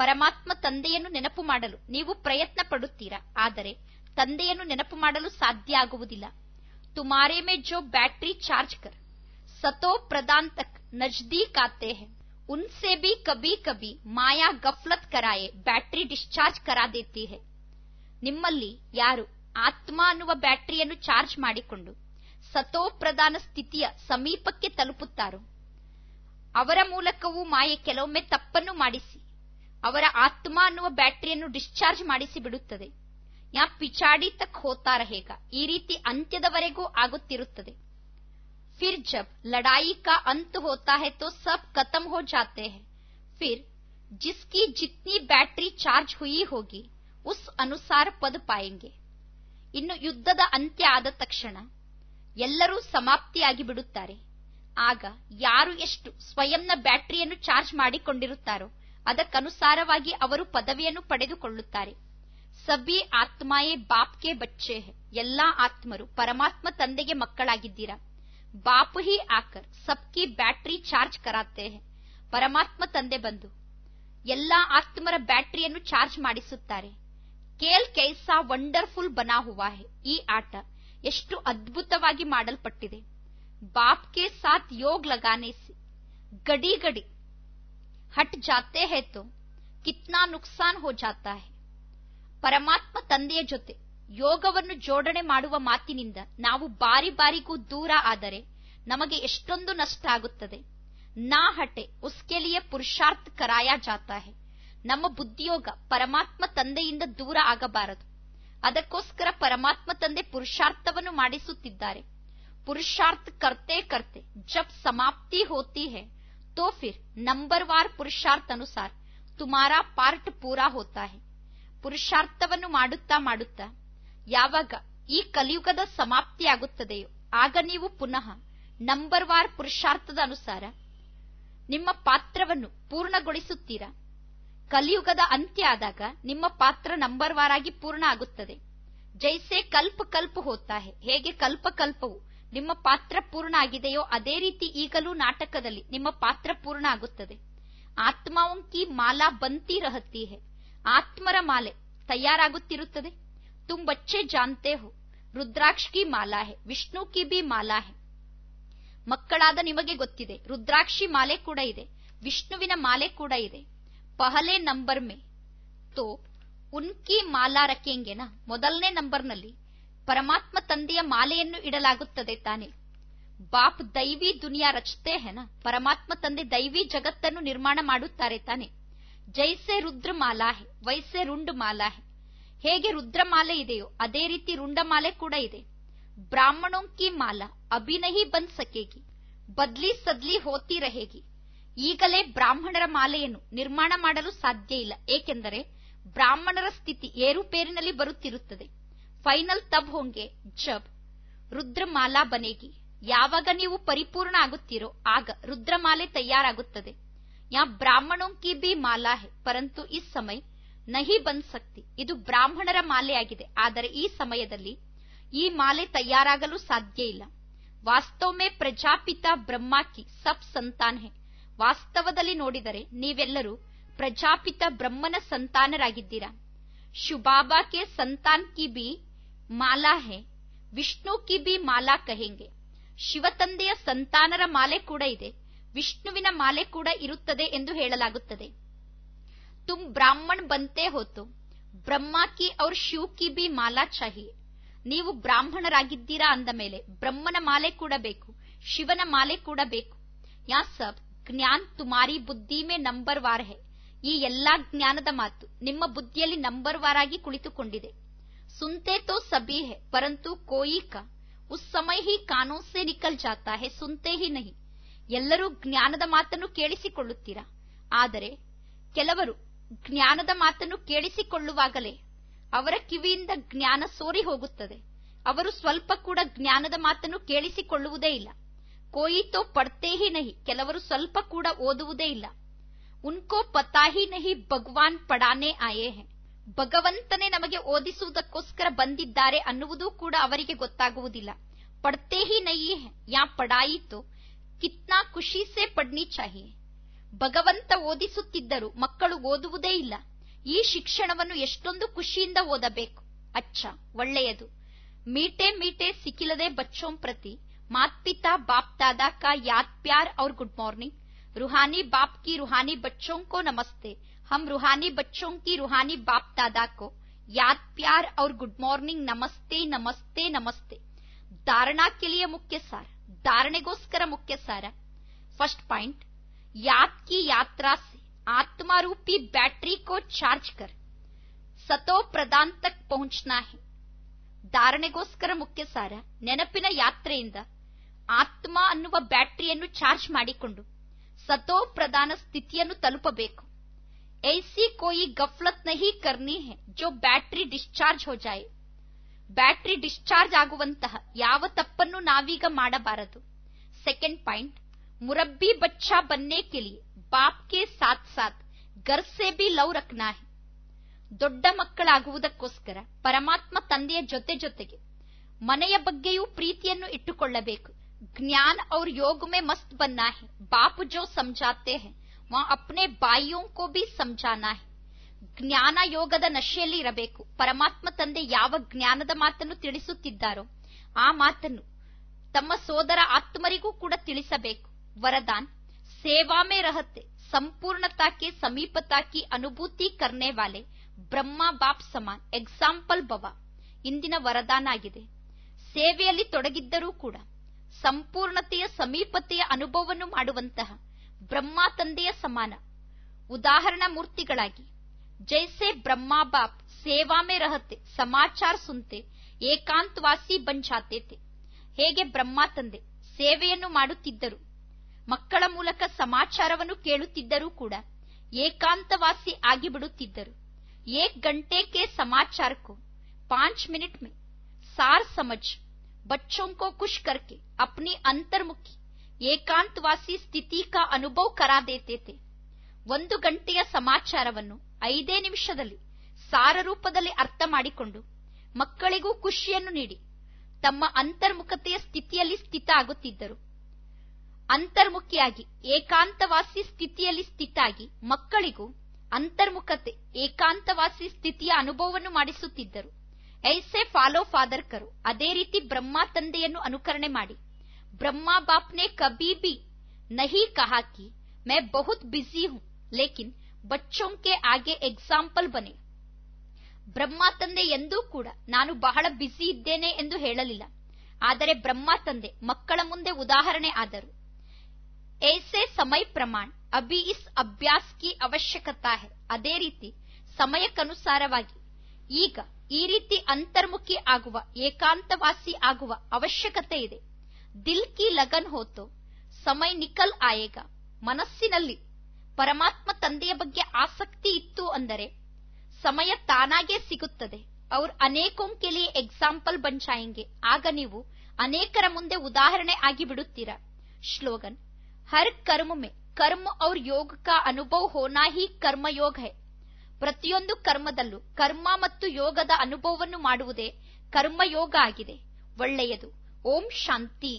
ಪರಮಾತ್ಮ ತಂದೆಯನ್ನು ನೆನಪು ಮಾಡಲು ನೀವು ಪ್ರಯತ್ನ ಪಡುತ್ತೀರಾ ಆದರೆ ತಂದೆಯನ್ನು ನೆನಪು ಮಾಡಲು ಸಾಧ್ಯ ಆಗುವುದಿಲ್ಲ ತುಮಾರೆ ಮೇ ಜೋ ಬ್ಯಾಟ್ರಿ ಚಾರ್ಜ್ ಕರ್ ಸತೋ ಪ್ರದಾನ್ ತಕ್ ನಜ್ದೀಕ್ ಕಾತೆ ಹೇ उनसे भी कभी कभी ಮಾಯಾ ಗಫ್ಲತ್ ಕರಾಯೆ ಬ್ಯಾಟ್ರಿ ಡಿಸ್ಚಾರ್ಜ್ ಕರಾ ದೇತಿ ನಿಮ್ಮಲ್ಲಿ ಯಾರು ಆತ್ಮ ಅನ್ನುವ ಬ್ಯಾಟರಿಯನ್ನು ಚಾರ್ಜ್ ಮಾಡಿಕೊಂಡು ಸತೋಪ್ರಧಾನ ಸ್ಥಿತಿಯ ಸಮೀಪಕ್ಕೆ ತಲುಪುತ್ತಾರೋ ಅವರ ಮೂಲಕವೂ ಮಾಯೆ ಕೆಲವೊಮ್ಮೆ ತಪ್ಪನ್ನು ಮಾಡಿಸಿ ಅವರ ಆತ್ಮ ಅನ್ನುವ ಬ್ಯಾಟರಿಯನ್ನು ಡಿಸ್ಚಾರ್ಜ್ ಮಾಡಿಸಿ ಬಿಡುತ್ತದೆ ಯಾ ಪಿಚಾಡಿ ತಕ್ ಹೋತಾ ರಹೇಗ ಈ ರೀತಿ ಅಂತ್ಯದವರೆಗೂ ಆಗುತ್ತಿರುತ್ತದೆ ಫಿರ್ ಜಬ್ ಲಡಾಯಿ ಕಾ ಅಂತ ಹೋತಾ ಹೈ ತೋ ಸಬ್ ಖತಮ್ ಹೋ ಜಾತೆ ಹೈ ಫಿರ್ ಜಿಸ್ಕಿ ಜಿತ್ನಿ ಬ್ಯಾಟರಿ ಚಾರ್ಜ್ ಹುಯಿ ಹೋಗಿ ಉಸ್ ಅನುಸಾರ ಪದ ಪಾಯಂಗೆ ಇನ್ನು ಯುದ್ಧದ ಅಂತ್ಯ ಆದ ತಕ್ಷಣ ಎಲ್ಲರೂ ಸಮಾಪ್ತಿಯಾಗಿ ಬಿಡುತ್ತಾರೆ ಆಗ ಯಾರು ಎಷ್ಟು ಸ್ವಯಂನ ಬ್ಯಾಟರಿಯನ್ನು ಚಾರ್ಜ್ ಮಾಡಿಕೊಂಡಿರುತ್ತಾರೋ ಅದಕ್ಕನುಸಾರವಾಗಿ ಅವರು ಪದವಿಯನ್ನು ಪಡೆದುಕೊಳ್ಳುತ್ತಾರೆ ಸಭಿ ಆತ್ಮಾಯೇ ಬಾಪ್ ಕೆ ಬಚ್ಚೆ ಎಲ್ಲಾ ಆತ್ಮರು ಪರಮಾತ್ಮ ತಂದೆಗೆ ಮಕ್ಕಳಾಗಿದ್ದೀರಾ ಬಾಪ್ ಹಿ ಆಕರ್ ಸಬ್ಕಿ ಬ್ಯಾಟ್ರಿ ಚಾರ್ಜ್ ಕರಾತೆ ಪರಮಾತ್ಮ ತಂದೆ ಬಂದು ಎಲ್ಲಾ ಆತ್ಮರ ಬ್ಯಾಟರಿಯನ್ನು ಚಾರ್ಜ್ ಮಾಡಿಸುತ್ತಾರೆ ಕೇಲ್ ಕೈಸಾ ವಂಡರ್ಫುಲ್ ಬನಾ ಹುವಾ ಈ ಆಟ ಎಷ್ಟು ಅದ್ಭುತವಾಗಿ ಮಾಡಲ್ಪಟ್ಟಿದೆ ಬಾಪ್ ಕೆ ಸಾಥ್ ಯೋಗ್ ಲಗಾನೆ ಗಡಿ ಗಡಿ ಹಟ್ ಜಾತೆ ಹೇ ತೋ ಕಿತ್ನಾ ನುಕ್ಸಾನ್ ಹೋ ಜಾತಾ ಹೇ ಪರಮಾತ್ಮ ತಂದೆಯ ಜೊತೆ ಯೋಗವನ್ನು ಜೋಡಣೆ ಮಾಡುವ ಮಾತಿನಿಂದ ನಾವು ಬಾರಿ ಬಾರಿಗೂ ದೂರ ಆದರೆ ನಮಗೆ ಎಷ್ಟೊಂದು ನಷ್ಟ ಆಗುತ್ತದೆ ನಾ ಹಟೆ ಉಸ್ಕೆಲಿಯ ಪುರುಷಾರ್ಥ ಕರಾಯ ಜಾತಾ ನಮ್ಮ ಬುದ್ಧಿಯೋಗ ಪರಮಾತ್ಮ ತಂದೆಯಿಂದ ದೂರ ಆಗಬಾರದು ಅದಕ್ಕೋಸ್ಕರ ಪರಮಾತ್ಮ ತಂದೆ ಪುರುಷಾರ್ಥವನ್ನು ಮಾಡಿಸುತ್ತಿದ್ದಾರೆ ಪುರುಷಾರ್ಥ ಕರ್ತೆ ಕರ್ತೆ ಜಬ್ ಸಮಾಪ್ತಿ ಹೋತಿ ಹೇ ತೋ ಫಿರ್ ವಾರ್ ಪುರುಷಾರ್ಥ ಅನುಸಾರ ತುಮಾರಾ ಪಾರ್ಟ್ ಪೂರಾ ಹೋತಾ ಪುರುಷಾರ್ಥವನ್ನು ಮಾಡುತ್ತಾ ಮಾಡುತ್ತಾ ಯಾವಾಗ ಈ ಕಲಿಯುಗದ ಸಮಾಪ್ತಿಯಾಗುತ್ತದೆಯೋ ಆಗ ನೀವು ಪುನಃ ನಂಬರ್ ವಾರ್ ಪುರುಷಾರ್ಥದ ಅನುಸಾರ ನಿಮ್ಮ ಪಾತ್ರವನ್ನು ಪೂರ್ಣಗೊಳಿಸುತ್ತೀರಾ ಕಲಿಯುಗದ ಅಂತ್ಯ ಆದಾಗ ನಿಮ್ಮ ಪಾತ್ರ ನಂಬರ್ ವಾರ್ ಆಗಿ ಪೂರ್ಣ ಆಗುತ್ತದೆ ಜೈಸೆ ಕಲ್ಪ ಕಲ್ಪ ಹೋತಾ ಹೇಗೆ ಕಲ್ಪ ಕಲ್ಪವು ನಿಮ್ಮ ಪಾತ್ರ ಪೂರ್ಣ ಆಗಿದೆಯೋ ಅದೇ ರೀತಿ ಈಗಲೂ ನಾಟಕದಲ್ಲಿ ನಿಮ್ಮ ಪಾತ್ರ ಪೂರ್ಣ ಆಗುತ್ತದೆ ಆತ್ಮಾವಂಕಿ ಮಾಲಾ ಬಂತಿ ರಹತಿ ಆತ್ಮರ ಮಾಲೆ ತಯಾರಾಗುತ್ತಿರುತ್ತದೆ ತುಂಬಚ್ಚೆ ಜಾನ್ತೆ ಹೋ ರುದ್ರಾಕ್ಷಿ ಕಿ ಮಾಲಾ ಹೆ ವಿಷ್ಣು ಕಿ ಬಿ ಮಾಲಾ ಹೆ ಮಕ್ಕಳಾದ ನಿಮಗೆ ಗೊತ್ತಿದೆ ರುದ್ರಾಕ್ಷಿ ಮಾಲೆ ಕೂಡ ಇದೆ ವಿಷ್ಣುವಿನ ಮಾಲೆ ಕೂಡ ಇದೆ ಪಹಲೆ ನಂಬರ್ ಮೇ ತೋ ಉನ್ಕಿ ಮಾಲಾ ರಕೆಂಗೆನ ಮೊದಲನೇ ನಂಬರ್ನಲ್ಲಿ ಪರಮಾತ್ಮ ತಂದೆಯ ಮಾಲೆಯನ್ನು ಇಡಲಾಗುತ್ತದೆ ತಾನೆ ಬಾಪ್ ದೈವಿ ದುನಿಯಾ ರಚತೆ ಹೆನ ಪರಮಾತ್ಮ ತಂದೆ ದೈವಿ ಜಗತ್ತನ್ನು ನಿರ್ಮಾಣ ಮಾಡುತ್ತಾರೆ ತಾನೆ ಜೈಸೆ ರುದ್ರಮಾಲಾ ವೈಸೆ ರುಂಡಮಾಲಾ ಹೇಗೆ ರುದ್ರಮಾಲೆ ಇದೆಯೋ ಅದೇ ರೀತಿ ರುಂಡಮಾಲೆ ಕೂಡ ಇದೆ ಬ್ರಾಹ್ಮಣೋಂಕಿ ಮಾಲಾ ಅಭಿನಯಿ ಬನ್ ಬಂದ್ ಸಕೇಗಿ ಬದ್ಲಿ ಸದ್ಲಿ ಹೋತಿ ರಹೇಗಿ ಈಗಲೇ ಬ್ರಾಹ್ಮಣರ ಮಾಲೆಯನ್ನು ನಿರ್ಮಾಣ ಮಾಡಲು ಸಾಧ್ಯ ಇಲ್ಲ ಏಕೆಂದರೆ ಬ್ರಾಹ್ಮಣರ ಸ್ಥಿತಿ ಏರುಪೇರಿನಲ್ಲಿ ಬರುತ್ತಿರುತ್ತದೆ ಫೈನಲ್ ತಬ್ ಹೋಂಗೆ ಜಬ್ ರುದ್ರಮಾಲಾ ಬನೇಗಿ ಯಾವಾಗ ನೀವು ಪರಿಪೂರ್ಣ ಆಗುತ್ತೀರೋ ಆಗ ರುದ್ರಮಾಲೆ ತಯಾರಾಗುತ್ತದೆ ಯಾ ಬ್ರಾಹ್ಮಣों की भी ಮಾಲಾ है परंतु ಈ समय ನಹಿ ಸಕ್ತಿ ಇದು ಬ್ರಾಹ್ಮಣರ ಮಾಲೆಯಾಗಿದೆ ಆದರೆ ಈ ಸಮಯದಲ್ಲಿ ಈ ಮಾಲೆ ತಯಾರಾಗಲು ಸಾಧ್ಯ ಇಲ್ಲ ವಾಸ್ತವ ಮೇ ಪ್ರಜಾಪಿತ ಬ್ರಹ್ಮಾಕಿ ಸಬ್ ಸಂತಾನ್ ಹೇ ವಾಸ್ತವದಲ್ಲಿ ನೋಡಿದರೆ ನೀವೆಲ್ಲರೂ ಪ್ರಜಾಪಿತ ಬ್ರಹ್ಮನ ಸಂತಾನರಾಗಿದ್ದೀರಾ ಶುಬಾಬಾ ಕೆ ಸಂತಾನ್ ಕಿ ಬಿ ಮಾಲಾ ಹೇ ವಿಷ್ಣು ಕಿ ಬಿ ಮಾಲಾ ಕಹೆಂಗೆ ಶಿವತಂದೆಯ ಸಂತಾನರ ಮಾಲೆ ಕೂಡ ಇದೆ ವಿಷ್ಣುವಿನ ಮಾಲೆ ಕೂಡ ಇರುತ್ತದೆ ಎಂದು ಹೇಳಲಾಗುತ್ತದೆ ತುಮ್ ಬ್ರಾಹ್ಮಣ್ ಬಂತೆ ಹೋತು ಬ್ರಹ್ಮ ಕಿ ಅವ್ರ ಶಿವ ಕಿ ಬಿ ಮಾಲಾ ಚಾಹಿಯೆ ನೀವು ಬ್ರಾಹ್ಮಣರಾಗಿದ್ದೀರಾ ಅಂದ ಮೇಲೆ ಬ್ರಹ್ಮನ ಮಾಲೆ ಕೂಡ ಬೇಕು ಶಿವನ ಮಾಲೆ ಕೂಡ ಬೇಕು ಯಾ ಸಬ್ ಜ್ಞಾನ್ ತುಮಾರಿ ಬುದ್ಧಿ ಮೇ ನಂಬರ್ ವಾರ್ ಹೇ ಈ ಎಲ್ಲಾ ಜ್ಞಾನದ ಮಾತು ನಿಮ್ಮ ಬುದ್ಧಿಯಲ್ಲಿ ನಂಬರ್ ವಾರ್ ಆಗಿ ಕುಳಿತುಕೊಂಡಿದೆ ಸುಂತೆ ತೋ ಸಬಿ ಹೇ ಪರಂತು ಕೋಯಿ ಕಾ ಉಸ್ ಸಮಯ ಹಿ ಕಾನೋ ಸೆ ನಿಕಲ್ ಜಾತಾ ಹೇ ಸುಂತೆ ಹಿ ನಹೀ ಎಲ್ಲರೂ ಜ್ಞಾನದ ಮಾತನ್ನು ಕೇಳಿಸಿಕೊಳ್ಳುತ್ತೀರಾ ಆದರೆ ಕೆಲವರು ಜ್ಞಾನದ ಮಾತನ್ನು ಕೇಳಿಸಿಕೊಳ್ಳುವಾಗಲೇ ಅವರ ಕಿವಿಯಿಂದ ಜ್ಞಾನ ಸೋರಿ ಹೋಗುತ್ತದೆ ಅವರು ಸ್ವಲ್ಪ ಕೂಡ ಜ್ಞಾನದ ಮಾತನ್ನು ಕೇಳಿಸಿಕೊಳ್ಳುವುದೇ ಇಲ್ಲ ಕೋಯಿತೋ ಪಡ್ತೇಹಿ ಹಿ ನಹಿ ಕೆಲವರು ಸ್ವಲ್ಪ ಕೂಡ ಓದುವುದೇ ಇಲ್ಲ ಉನ್ಕೋ ಪತಾಹಿ ನಹಿ ಭಗವಾನ್ ಪಡಾನೆ ಆಯೇ ಹೆ ಭಗವಂತನೇ ನಮಗೆ ಓದಿಸುವುದಕ್ಕೋಸ್ಕರ ಬಂದಿದ್ದಾರೆ ಅನ್ನುವುದೂ ಕೂಡ ಅವರಿಗೆ ಗೊತ್ತಾಗುವುದಿಲ್ಲ ಪಡ್ತೇ ಹಿ ನಹಿ ಯಾ ಪಡಾಯಿತು ಕಿತ್ನಾ ಖುಷಿಸೆ ಪಡ್ನಿ ಚಾಹಿ ಭಗವಂತ ಓದಿಸುತ್ತಿದ್ದರು ಮಕ್ಕಳು ಓದುವುದೇ ಇಲ್ಲ ಈ ಶಿಕ್ಷಣವನ್ನು ಎಷ್ಟೊಂದು ಖುಷಿಯಿಂದ ಓದಬೇಕು ಅಚ್ಚ ಒಳ್ಳೆಯದು ಮೀಟೆ ಮೀಟೆ ಸಿಕ್ಕಿಲದೆ ಬಚ್ಚೋಂ ಪ್ರತಿ ಮಾತ್ ಪಿತಾ ಬಾಪ್ ದಾದಾ ಕಾ ಯಾದ್ ಪ್ಯಾರ್ ಔರ್ ಗುಡ್ ಮಾರ್ನಿಂಗ್ ರೂಹಾನಿ ಬಾಪ್ ಕಿ ರುಹಾನಿ ಬಚ್ಚೋಂ ಕೋ ನಮಸ್ತೆ ಹಮ್ ರುಹಾನಿ ಬಚ್ಚೋಂ ಕಿ ರುಹಾನಿ ಬಾಪ್ ದಾದಾ ಕೋ याद ಪ್ಯಾರ್ और ಗುಡ್ ಮಾರ್ನಿಂಗ್ ನಮಸ್ತೆ ನಮಸ್ತೆ ನಮಸ್ತೆ ಧಾರಣಾ ಕೆಲಿಯ ಮುಖ್ಯ ಸಾರ್ धारणेगोस्क मुख्य सार फर्स्ट पॉइंट याद की यात्रा से आत्मारूपी बैटरी को चार्ज कर सतो प्रदान तक पहुंचना है धारणेगोस्क मुख्य सार नात्र आत्मा अव बैट्री चार्ज माकु सतो प्रधान स्थित तलप ऐसी कोई गफलत नहीं करनी है जो बैटरी डिस्चार्ज हो जाए ಬ್ಯಾಟರಿ ಡಿಸ್ಚಾರ್ಜ್ ಆಗುವಂತಹ ಯಾವ ತಪ್ಪನ್ನು ನಾವೀಗ ಮಾಡಬಾರದು ಸೆಕೆಂಡ್ ಪಾಯಿಂಟ್ ಮುರಬ್ಬಿ ಬಚ್ಚಾ ಬನ್ನೇ ಕೆಲಿ ಬಾಪ್ ಕೆ ಸಾಥ್ ಸಾಥ್ ಗರ್ಸೆ ಬಿ ಲವ್ ರಕ್ನಾ ದೊಡ್ಡ ಮಕ್ಕಳಾಗುವುದಕ್ಕೋಸ್ಕರ ಪರಮಾತ್ಮ ತಂದೆಯ ಜೊತೆ ಜೊತೆಗೆ ಮನೆಯ ಬಗ್ಗೆಯೂ ಪ್ರೀತಿಯನ್ನು ಇಟ್ಟುಕೊಳ್ಳಬೇಕು ಜ್ಞಾನ ಔರ್ ಯೋಗ ಮೇ ಮಸ್ತ್ ಬನ್ನಾ ಹೆ ಬಾಪ್ ಜೋ ಸಮಜಾತೆ ಹೆ ವಾ ಅಪ್ನೆ ಬಾಯಿಯೋ ಕೋ ಬಿ ಸಮಜಾನಾ ಜ್ಞಾನ ಯೋಗದ ನಶೆಯಲ್ಲಿ ಇರಬೇಕು ಪರಮಾತ್ಮ ತಂದೆ ಯಾವ ಜ್ಞಾನದ ಮಾತನ್ನು ತಿಳಿಸುತ್ತಿದ್ದಾರೋ ಆ ಮಾತನ್ನು ತಮ್ಮ ಸೋದರ ಆತ್ಮರಿಗೂ ಕೂಡ ತಿಳಿಸಬೇಕು ವರದಾನ್ ಸೇವಾಮೆ ರಹತೆ ಸಂಪೂರ್ಣತಾಕೆ ಸಮೀಪತಾಕಿ ಅನುಭೂತಿ ಕರ್ನೆ ವಾಲೆ ಬ್ರಹ್ಮ ಬಾಪ್ ಸಮಾನ್ ಎಕ್ಸಾಂಪಲ್ ಭವ ಇಂದಿನ ವರದಾನ ಆಗಿದೆ ಸೇವೆಯಲ್ಲಿ ತೊಡಗಿದ್ದರೂ ಕೂಡ ಸಂಪೂರ್ಣತೆಯ ಸಮೀಪತೆಯ ಅನುಭವವನ್ನು ಮಾಡುವಂತಹ ಬ್ರಹ್ಮ ತಂದೆಯ ಸಮಾನ ಉದಾಹರಣಾ ಮೂರ್ತಿಗಳಾಗಿ जैसे ब्रह्मा बाप सेवा में रहते ಸಮಾಚಾರ ಸುಂತೆ ಏಕಾಂತವಾಸಿ ಬನ್ ಜಾತೇತೆ ಹೇಗೆ ಬ್ರಹ್ಮ ತಂದೆ ಸೇವೆಯನ್ನು ಮಾಡುತ್ತಿದ್ದರು ಮಕ್ಕಳ ಮೂಲಕ ಸಮಾಚಾರವನ್ನು ಕೇಳುತ್ತಿದ್ದರೂ ಕೂಡ ಏಕಾಂತವಾಸಿ ಆಗಿಬಿಡುತ್ತಿದ್ದರು ಏಕ್ ಗಂಟೆ ಕೆ ಸಮಾಚಾರಕ್ಕೂ ಪಾಂಚ್ ಮಿನಿಟ್ ಮೇ ಸಾರ್ ಸಮಜ್ बच्चों को खुश करके अपनी ಏಕಾಂತವಾಸಿ ಸ್ಥಿತಿ ಕಾ ಅನುಭವ ಕರಾ ದೇತೆ ಒಂದು ಗಂಟೆಯ ಸಮಾಚಾರವನ್ನು ಐದೇ ನಿಮಿಷದಲ್ಲಿ ಸಾರರೂಪದಲ್ಲಿ ಅರ್ಥ ಮಾಡಿಕೊಂಡು ಮಕ್ಕಳಿಗೂ ಖುಷಿಯನ್ನು ನೀಡಿ ತಮ್ಮ ಅಂತರ್ಮುಖತೆಯ ಸ್ಥಿತಿಯಲ್ಲಿ ಸ್ಥಿತ ಆಗುತ್ತಿದ್ದರು ಅಂತರ್ಮುಖಿಯಾಗಿ ಏಕಾಂತವಾಸಿ ಸ್ಥಿತಿಯಲ್ಲಿ ಸ್ಥಿತಾಗಿ ಮಕ್ಕಳಿಗೂ ಅಂತರ್ಮುಖತೆ ಏಕಾಂತವಾಸಿ ಸ್ಥಿತಿಯ ಅನುಭವವನ್ನು ಮಾಡಿಸುತ್ತಿದ್ದರು ಐಸೆ ಫಾಲೋ ಫಾದರ್ ಕರು ಅದೇ ರೀತಿ ಬ್ರಹ್ಮ ತಂದೆಯನ್ನು ಅನುಕರಣೆ ಮಾಡಿ ಬ್ರಹ್ಮ ಬಾಪ್ನೆ ಕಬೀಬಿ ನಹಿ ಕಹಾಕಿ ಮೈ ಬಹುತ್ ಬಿಸಿ ಹೂ ಲೇಕಿನ್ ಬಚ್ಚೋಂ ಕೆ ಆಗೆ ಎಕ್ಸಾಂಪಲ್ ಬನೆ ಬ್ರಹ್ಮ ತಂದೆ ಎಂದೂ ಕೂಡ ನಾನು ಬಹಳ ಬ್ಯುಸಿ ಇದ್ದೇನೆ ಎಂದು ಹೇಳಲಿಲ್ಲ ಆದರೆ ಬ್ರಹ್ಮ ತಂದೆ ಮಕ್ಕಳ ಮುಂದೆ ಉದಾಹರಣೆ ಆದರು ಏಸೆ ಸಮಯ ಪ್ರಮಾಣ ಅಭಿ ಇಸ್ ಅಭ್ಯಾಸ್ ಕಿ ಅವಶ್ಯಕತಾ ಹೆ ಅದೇ ರೀತಿ ಸಮಯಕ್ಕನುಸಾರವಾಗಿ ಈಗ ಈ ರೀತಿ ಅಂತರ್ಮುಖಿ ಆಗುವ ಏಕಾಂತವಾಸಿ ಆಗುವ ಅವಶ್ಯಕತೆ ಇದೆ ದಿಲ್ ಕಿ ಲಗನ್ ಹೋತೋ ಸಮಯ ನಿಕಲ್ ಆಯೇಗ ಮನಸ್ಸಿನಲ್ಲಿ ಪರಮಾತ್ಮ ತಂದೆಯ ಬಗ್ಗೆ ಆಸಕ್ತಿ ಇತ್ತು ಅಂದರೆ ಸಮಯ ತಾನಾಗೆ ಸಿಗುತ್ತದೆ ಅವರು ಅನೇಕಂ ಎಕ್ಸಾಂಪಲ್ ಬಂಚಾಯಂಗೆ ಆಗ ನೀವು ಅನೇಕರ ಮುಂದೆ ಉದಾಹರಣೆ ಆಗಿ ಬಿಡುತ್ತೀರಾ ಶ್ಲೋಗನ್ ಹರ್ ಕರ್ಮ ಕರ್ಮ ಅವ್ರ ಯೋಗ ಕಾ ಅನುಭವ ಹೋನಾ ಹಿ ಕರ್ಮಯೋಗ ಹೈ ಪ್ರತಿಯೊಂದು ಕರ್ಮದಲ್ಲೂ ಕರ್ಮ ಮತ್ತು ಯೋಗದ ಅನುಭವವನ್ನು ಮಾಡುವುದೇ ಕರ್ಮಯೋಗ ಆಗಿದೆ ಒಳ್ಳೆಯದು ಓಂ ಶಾಂತಿ